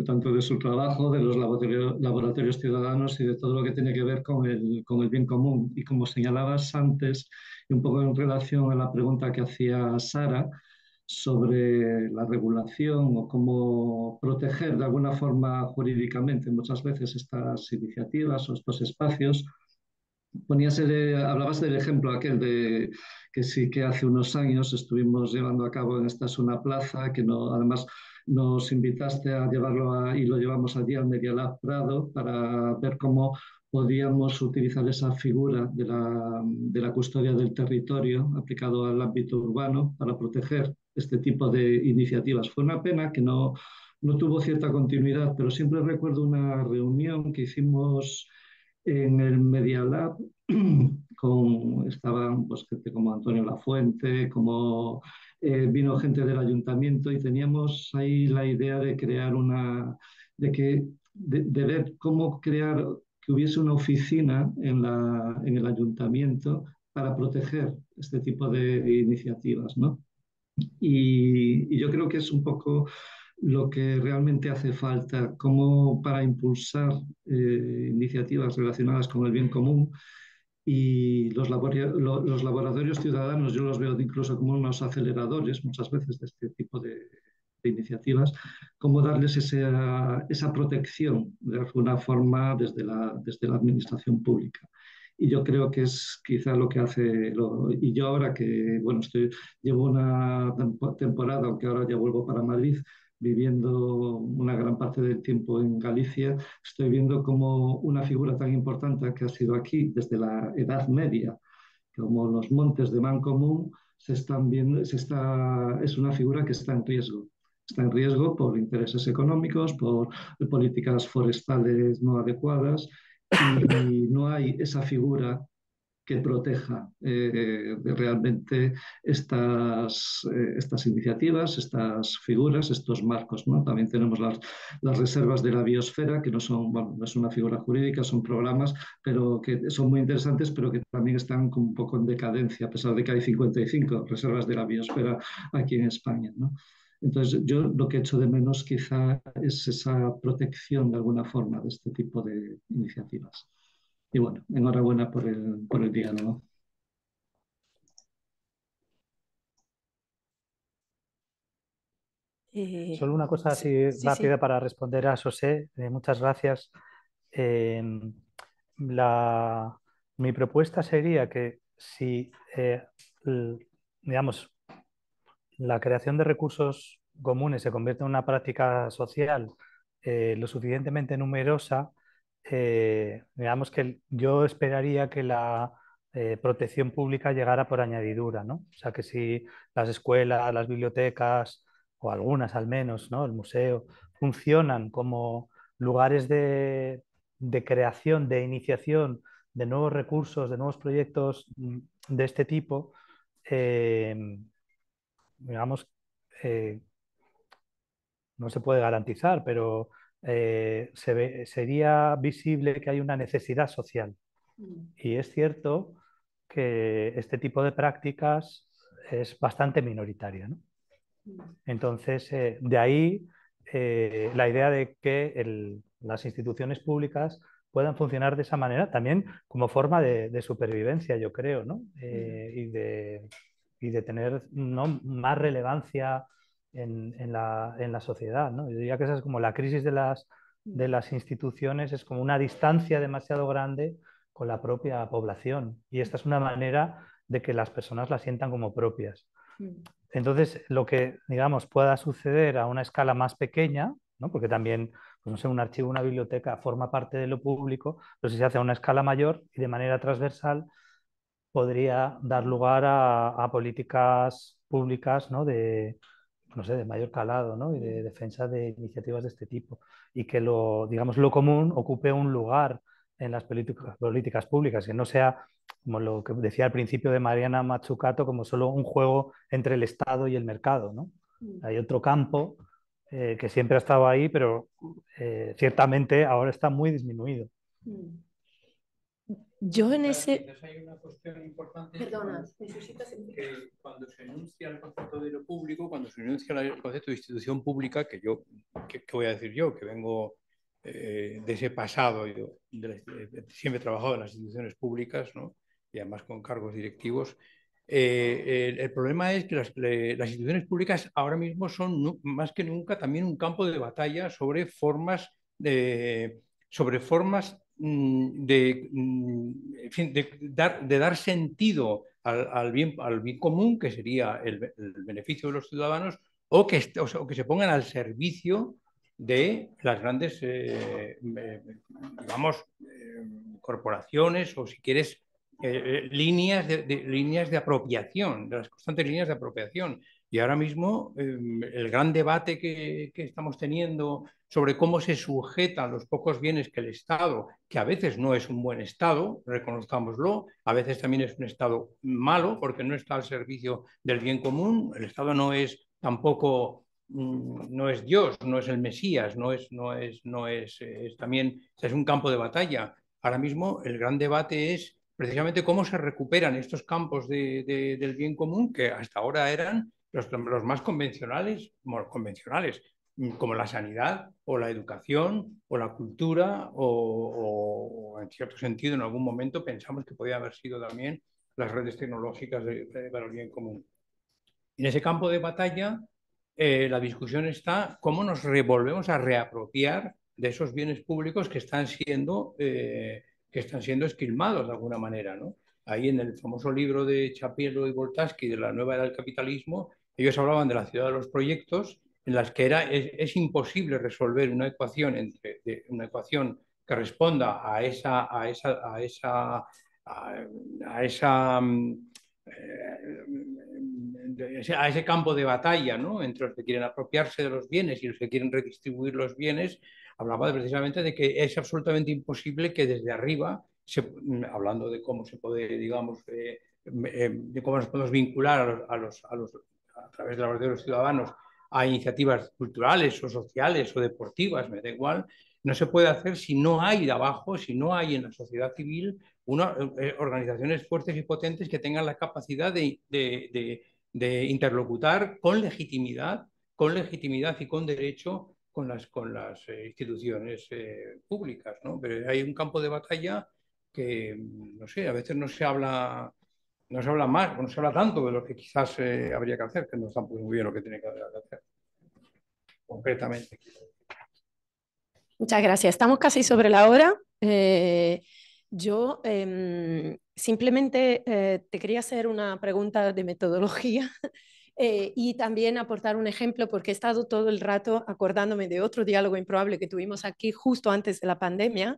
[SPEAKER 4] tanto de su trabajo, de los laboratorios ciudadanos y de todo lo que tiene que ver con el, con el bien común. Y como señalabas antes, y un poco en relación a la pregunta que hacía Sara sobre la regulación o cómo proteger de alguna forma jurídicamente muchas veces estas iniciativas o estos espacios, ponías el, eh, hablabas del ejemplo aquel de que sí que hace unos años estuvimos llevando a cabo en esta zona plaza que no, además nos invitaste a llevarlo y lo llevamos allí al Media Prado para ver cómo podíamos utilizar esa figura de la, de la custodia del territorio aplicado al ámbito urbano para proteger este tipo de iniciativas. Fue una pena que no, no tuvo cierta continuidad, pero siempre recuerdo una reunión que hicimos en el Media Lab [clears throat] con, estaban pues, gente como Antonio Lafuente, como eh, vino gente del ayuntamiento y teníamos ahí la idea de crear una, de que, de, ver cómo crear que hubiese una oficina en, la, en el ayuntamiento para proteger este tipo de iniciativas, ¿no? Y, y, yo creo que es un poco lo que realmente hace falta, como para impulsar eh, iniciativas relacionadas con el bien común. Y los, laboratorios ciudadanos, yo los veo incluso como unos aceleradores muchas veces de este tipo de, iniciativas, cómo darles esa, protección de alguna forma desde la, administración pública y yo creo que es quizá lo que hace y yo ahora que bueno estoy llevo una temporada aunque ahora ya vuelvo para Madrid viviendo una gran parte del tiempo en Galicia, estoy viendo como una figura tan importante que ha sido aquí desde la Edad Media, como los montes de Mancomún, se están viendo, se está, es una figura que está en riesgo. Está en riesgo por intereses económicos, por políticas forestales no adecuadas y, y no hay esa figura que proteja eh, realmente estas, eh, estas iniciativas, estas figuras, estos marcos. ¿no? También tenemos las, reservas de la biosfera, que no son, bueno, es una figura jurídica, son programas, pero que son muy interesantes, pero que también están un poco en decadencia, a pesar de que hay 55 reservas de la biosfera aquí en España. Entonces, yo lo que echo de menos quizá es esa protección de alguna forma de este tipo de iniciativas. Y bueno, enhorabuena por el, por el diálogo.
[SPEAKER 8] Eh, Solo una cosa así rápida para
[SPEAKER 3] responder a José. Eh, muchas gracias. Em, mi propuesta sería que si, eh, digamos, la creación de recursos comunes se convierte en una práctica social lo suficientemente numerosa, eh, digamos que yo esperaría que la eh, protección pública llegara por añadidura, ¿no? O sea, que si las escuelas, las bibliotecas, o algunas al menos, ¿no? El museo, funcionan como lugares de, creación, de iniciación de nuevos recursos, de nuevos proyectos mm, de este tipo, eh, digamos, no se puede garantizar, pero eh, se sería visible que hay una necesidad social. Mm. Y es cierto que este tipo de prácticas es bastante minoritaria. Mm. Entonces, eh, de ahí eh, la idea de que las instituciones públicas puedan funcionar de esa manera, también como forma de, supervivencia, yo creo, mm. y, de, tener más relevancia en, la, en la, sociedad. ¿no? Yo diría que esa es como la crisis de las, de las instituciones, es como una distancia demasiado grande con la propia población. Y esta es una manera de que las personas la sientan como propias. Mm. Entonces, lo que, digamos, pueda suceder a una escala más pequeña, ¿no? porque también, pues, no sé, un archivo, una biblioteca forma parte de lo público, pero si se hace a una escala mayor y de manera transversal, podría dar lugar a, a políticas públicas ¿no? de, no sé, de mayor calado ¿no? y de defensa de iniciativas de este tipo y que lo, digamos, lo común ocupe un lugar en las políticas, políticas públicas, que no sea, como lo que decía al principio de Mariana Machucato, como solo un juego entre el Estado y el mercado. Mm. Hay otro campo eh, que siempre ha estado ahí, pero eh, ciertamente ahora está muy disminuido.
[SPEAKER 7] Mm. Yo en ese... una que cuando se enuncia el concepto de lo público, cuando se enuncia el concepto de institución pública, que yo, ¿qué, voy a decir yo? Que vengo eh, de ese pasado, yo eh, siempre he trabajado en las instituciones públicas, Y además con cargos directivos. Eh, el, problema es que las, instituciones públicas ahora mismo son más que nunca también un campo de batalla sobre formas de sobre formas Mm, mm, de, dar, sentido al, bien, al bien común, que sería el, beneficio de los ciudadanos, o que, que se pongan al servicio de las grandes, eh, eh, corporaciones o, si quieres, eh, líneas, líneas de apropiación, de las constantes líneas de apropiación. Y ahora mismo em, el gran debate que, estamos teniendo sobre cómo se sujetan los pocos bienes que el Estado, que a veces no es un buen Estado, reconozcámoslo, a veces también es un Estado malo porque no está al servicio del bien común, el Estado no es tampoco mm, no es Dios, no es el Mesías, no es, no es, no eh, es, también es un campo de batalla. Ahora mismo el gran debate es precisamente cómo se recuperan estos campos del bien común que hasta ahora eran los, más convencionales, convencionales, mm, como la sanidad o la educación o la cultura o, en cierto sentido en algún momento pensamos que podía haber sido también las redes tecnológicas de, valoría valor en común. En ese campo de batalla eh, la discusión está cómo nos revolvemos a reapropiar de esos bienes públicos que están siendo, eh, que están siendo esquilmados de alguna manera. ¿no? Ahí en el famoso libro de Chapielo y Voltaski de la nueva era del capitalismo ellos hablaban de la ciudad de los proyectos, en las que era, es, imposible resolver una ecuación, entre, una ecuación que responda a esa, a esa, a esa, a, mm, eh, ese campo de batalla entre los que quieren apropiarse de los bienes y los que quieren redistribuir los bienes, hablaba precisamente de que es absolutamente imposible que desde arriba, mm, hablando de cómo se puede, digamos, eh, eh, de cómo nos podemos vincular a los a través de la de los ciudadanos a iniciativas culturales o sociales o deportivas, me da igual, no se puede hacer si no hay de abajo, si no hay en la sociedad civil una, eh, eh, organizaciones fuertes y potentes que tengan la capacidad de, de, interlocutar con legitimidad, con legitimidad y con derecho con las, con las eh, instituciones públicas. ¿no? Pero hay un campo de batalla que, mm, no sé, a veces no se habla no se habla más, no se habla tanto de lo que quizás eh, habría que hacer, que no está muy bien lo que tiene que hacer, concretamente.
[SPEAKER 2] Muchas gracias. Estamos casi sobre la hora. Eh, yo em, simplemente eh, te quería hacer una pregunta de metodología. [laughs] y también aportar un ejemplo porque he estado todo el rato acordándome de otro diálogo improbable que tuvimos aquí justo antes de la pandemia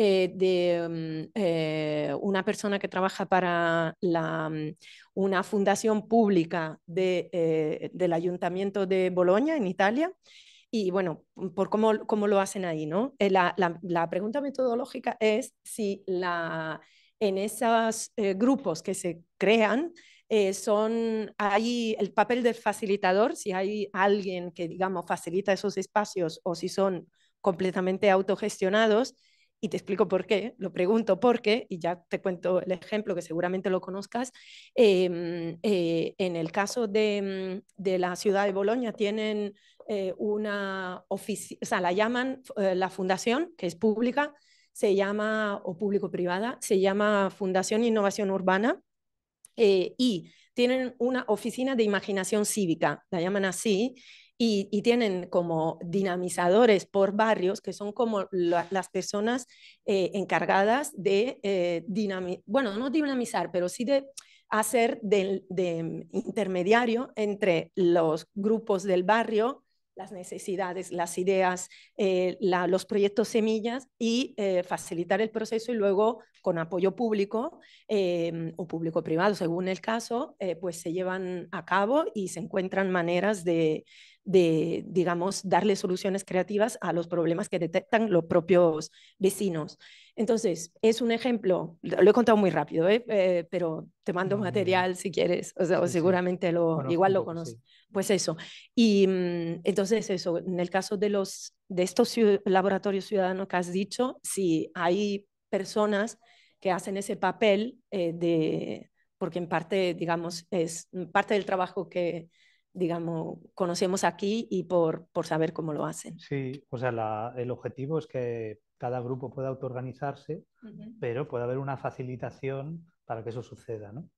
[SPEAKER 2] eh, de mm, eh, una persona que trabaja para mm, una fundación pública de, eh, del Ayuntamiento de Bolonia, en Italia. Y bueno, mm, por cómo, lo hacen ahí, La, pregunta metodológica es si en esos grupos que se crean, hay son el papel del facilitador, si hay alguien que, digamos, facilita esos espacios o si son completamente autogestionados, y te explico por qué, lo pregunto porque y ya te cuento el ejemplo que seguramente lo conozcas. Em, eh, en el caso mm, de, la ciudad de Bolonia tienen eh, una oficina, o sea, la llaman eh, la fundación, que es pública, se llama, o público-privada, se llama Fundación Innovación Urbana, y tienen una oficina de imaginación cívica, la llaman así, y, tienen como dinamizadores por barrios, que son como las personas eh, encargadas de, eh, bueno, no dinamizar, pero sí de hacer de, intermediario entre los grupos del barrio, las necesidades, las ideas, eh, los proyectos semillas y eh, facilitar el proceso y luego con apoyo público o público-privado, según el caso, pues se llevan a cabo y se encuentran maneras de, de, digamos, darle soluciones creativas a los problemas que detectan los propios vecinos. Entonces, es un ejemplo, lo he contado muy rápido, ¿eh? eh pero te mando material si quieres, o, sea, seguramente lo, igual lo conoces. Pues eso. Y mm, entonces eso, en el caso de, los, de estos laboratorios ciudadanos que has dicho, si hay personas que hacen ese papel eh, de, porque en parte, digamos, es mm, parte del trabajo que, digamos, conocemos aquí y por, saber cómo lo hacen.
[SPEAKER 3] Sí, o sea, el objetivo es que cada grupo pueda autoorganizarse, pero puede haber una facilitación para que eso suceda, ¿no?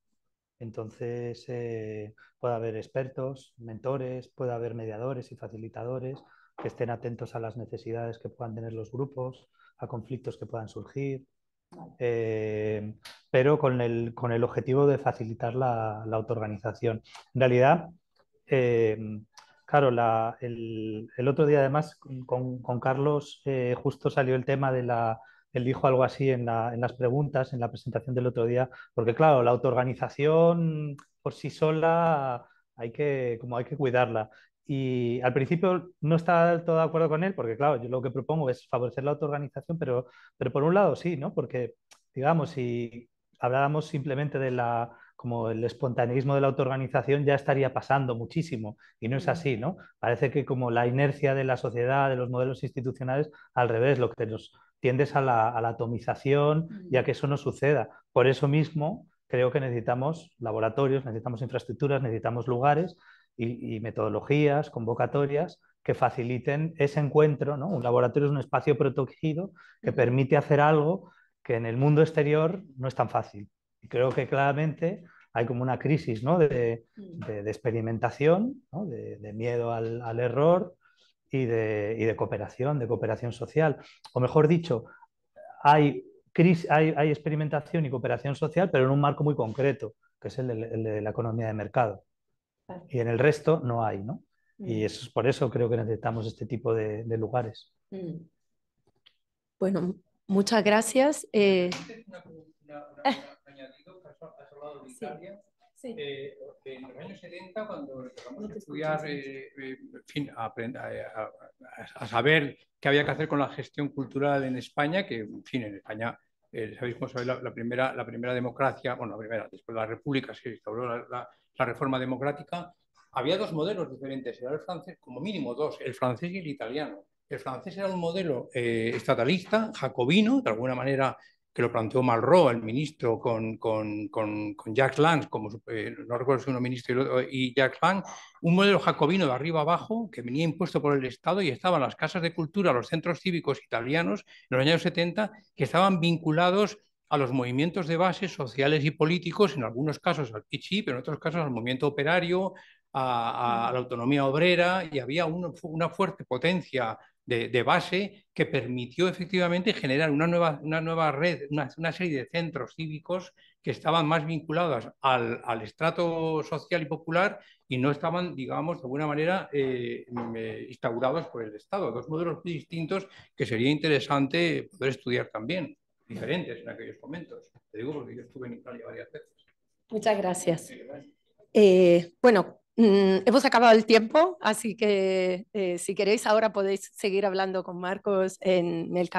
[SPEAKER 3] Entonces, eh, puede haber expertos, mentores, puede haber mediadores y facilitadores que estén atentos a las necesidades que puedan tener los grupos, a conflictos que puedan surgir, eh, pero con el, objetivo de facilitar la, la autoorganización. En realidad, Em, claro, el, otro día además con, Carlos eh, justo salió el tema de la... Él dijo algo así en, las preguntas, en la presentación del otro día, porque claro, la autoorganización por sí sola hay que, como hay que cuidarla. Y al principio no estaba todo de acuerdo con él, porque claro, yo lo que propongo es favorecer la autoorganización, pero, pero por un lado sí, ¿no? Porque, digamos, si habláramos simplemente de la, como el espontaneismo de la autoorganización ya estaría pasando muchísimo y no es así, ¿no? Parece que como la inercia de la sociedad, de los modelos institucionales, al revés, lo que nos tiende a la, a la atomización ya que eso no suceda. Por eso mismo creo que necesitamos laboratorios, necesitamos infraestructuras, necesitamos lugares y, y metodologías, convocatorias que faciliten ese encuentro, ¿no? Un laboratorio es un espacio protegido que permite hacer algo que en el mundo exterior no es tan fácil creo que claramente hay como una crisis mm. de, experimentación, de, miedo al, error y, de, cooperación, de cooperación social. O mejor dicho, hay, hay, experimentación y cooperación social, pero en un marco muy concreto, que es el de, la economía de mercado. Y en el resto no hay, Y eso mm. es por eso creo que necesitamos este tipo de, lugares.
[SPEAKER 2] Mm. Bueno, muchas gracias. Eh...
[SPEAKER 7] [laughs] has hablado de Italia. Eh, en los años 70, cuando empezamos a estudiar, a, saber qué había que hacer con la gestión cultural en España, que, en fin, España, eh, sabéis cómo se la, la, primera, la primera democracia, bueno, la primera, después de la República se instauró la, la, reforma democrática, había dos modelos diferentes, era el francés, como mínimo dos, el francés y el italiano. El francés era un modelo eh, estatalista, jacobino, de alguna manera que lo planteó Malraux, el ministro, con, con, con, Jacques como eh, no recuerdo si uno ministro y, Jack Jacques un modelo jacobino de arriba abajo que venía impuesto por el Estado y estaban las casas de cultura, los centros cívicos italianos en los años 70, que estaban vinculados a los movimientos de bases sociales y políticos, en algunos casos al Pichi, pero en otros casos al movimiento operario, a, la autonomía obrera, y había una fuerte potencia de, base que permitió efectivamente generar una nueva, una nueva red, una, serie de centros cívicos que estaban más vinculados al, estrato social y popular y no estaban, digamos, de alguna manera eh, instaurados por el Estado. Dos modelos muy distintos que sería interesante poder estudiar también, diferentes en aquellos momentos. Te digo porque yo estuve en Italia varias veces.
[SPEAKER 2] Muchas gracias. Eh, bueno, Mm, hemos acabado el tiempo, así que eh, si queréis ahora podéis seguir hablando con Marcos en el canal.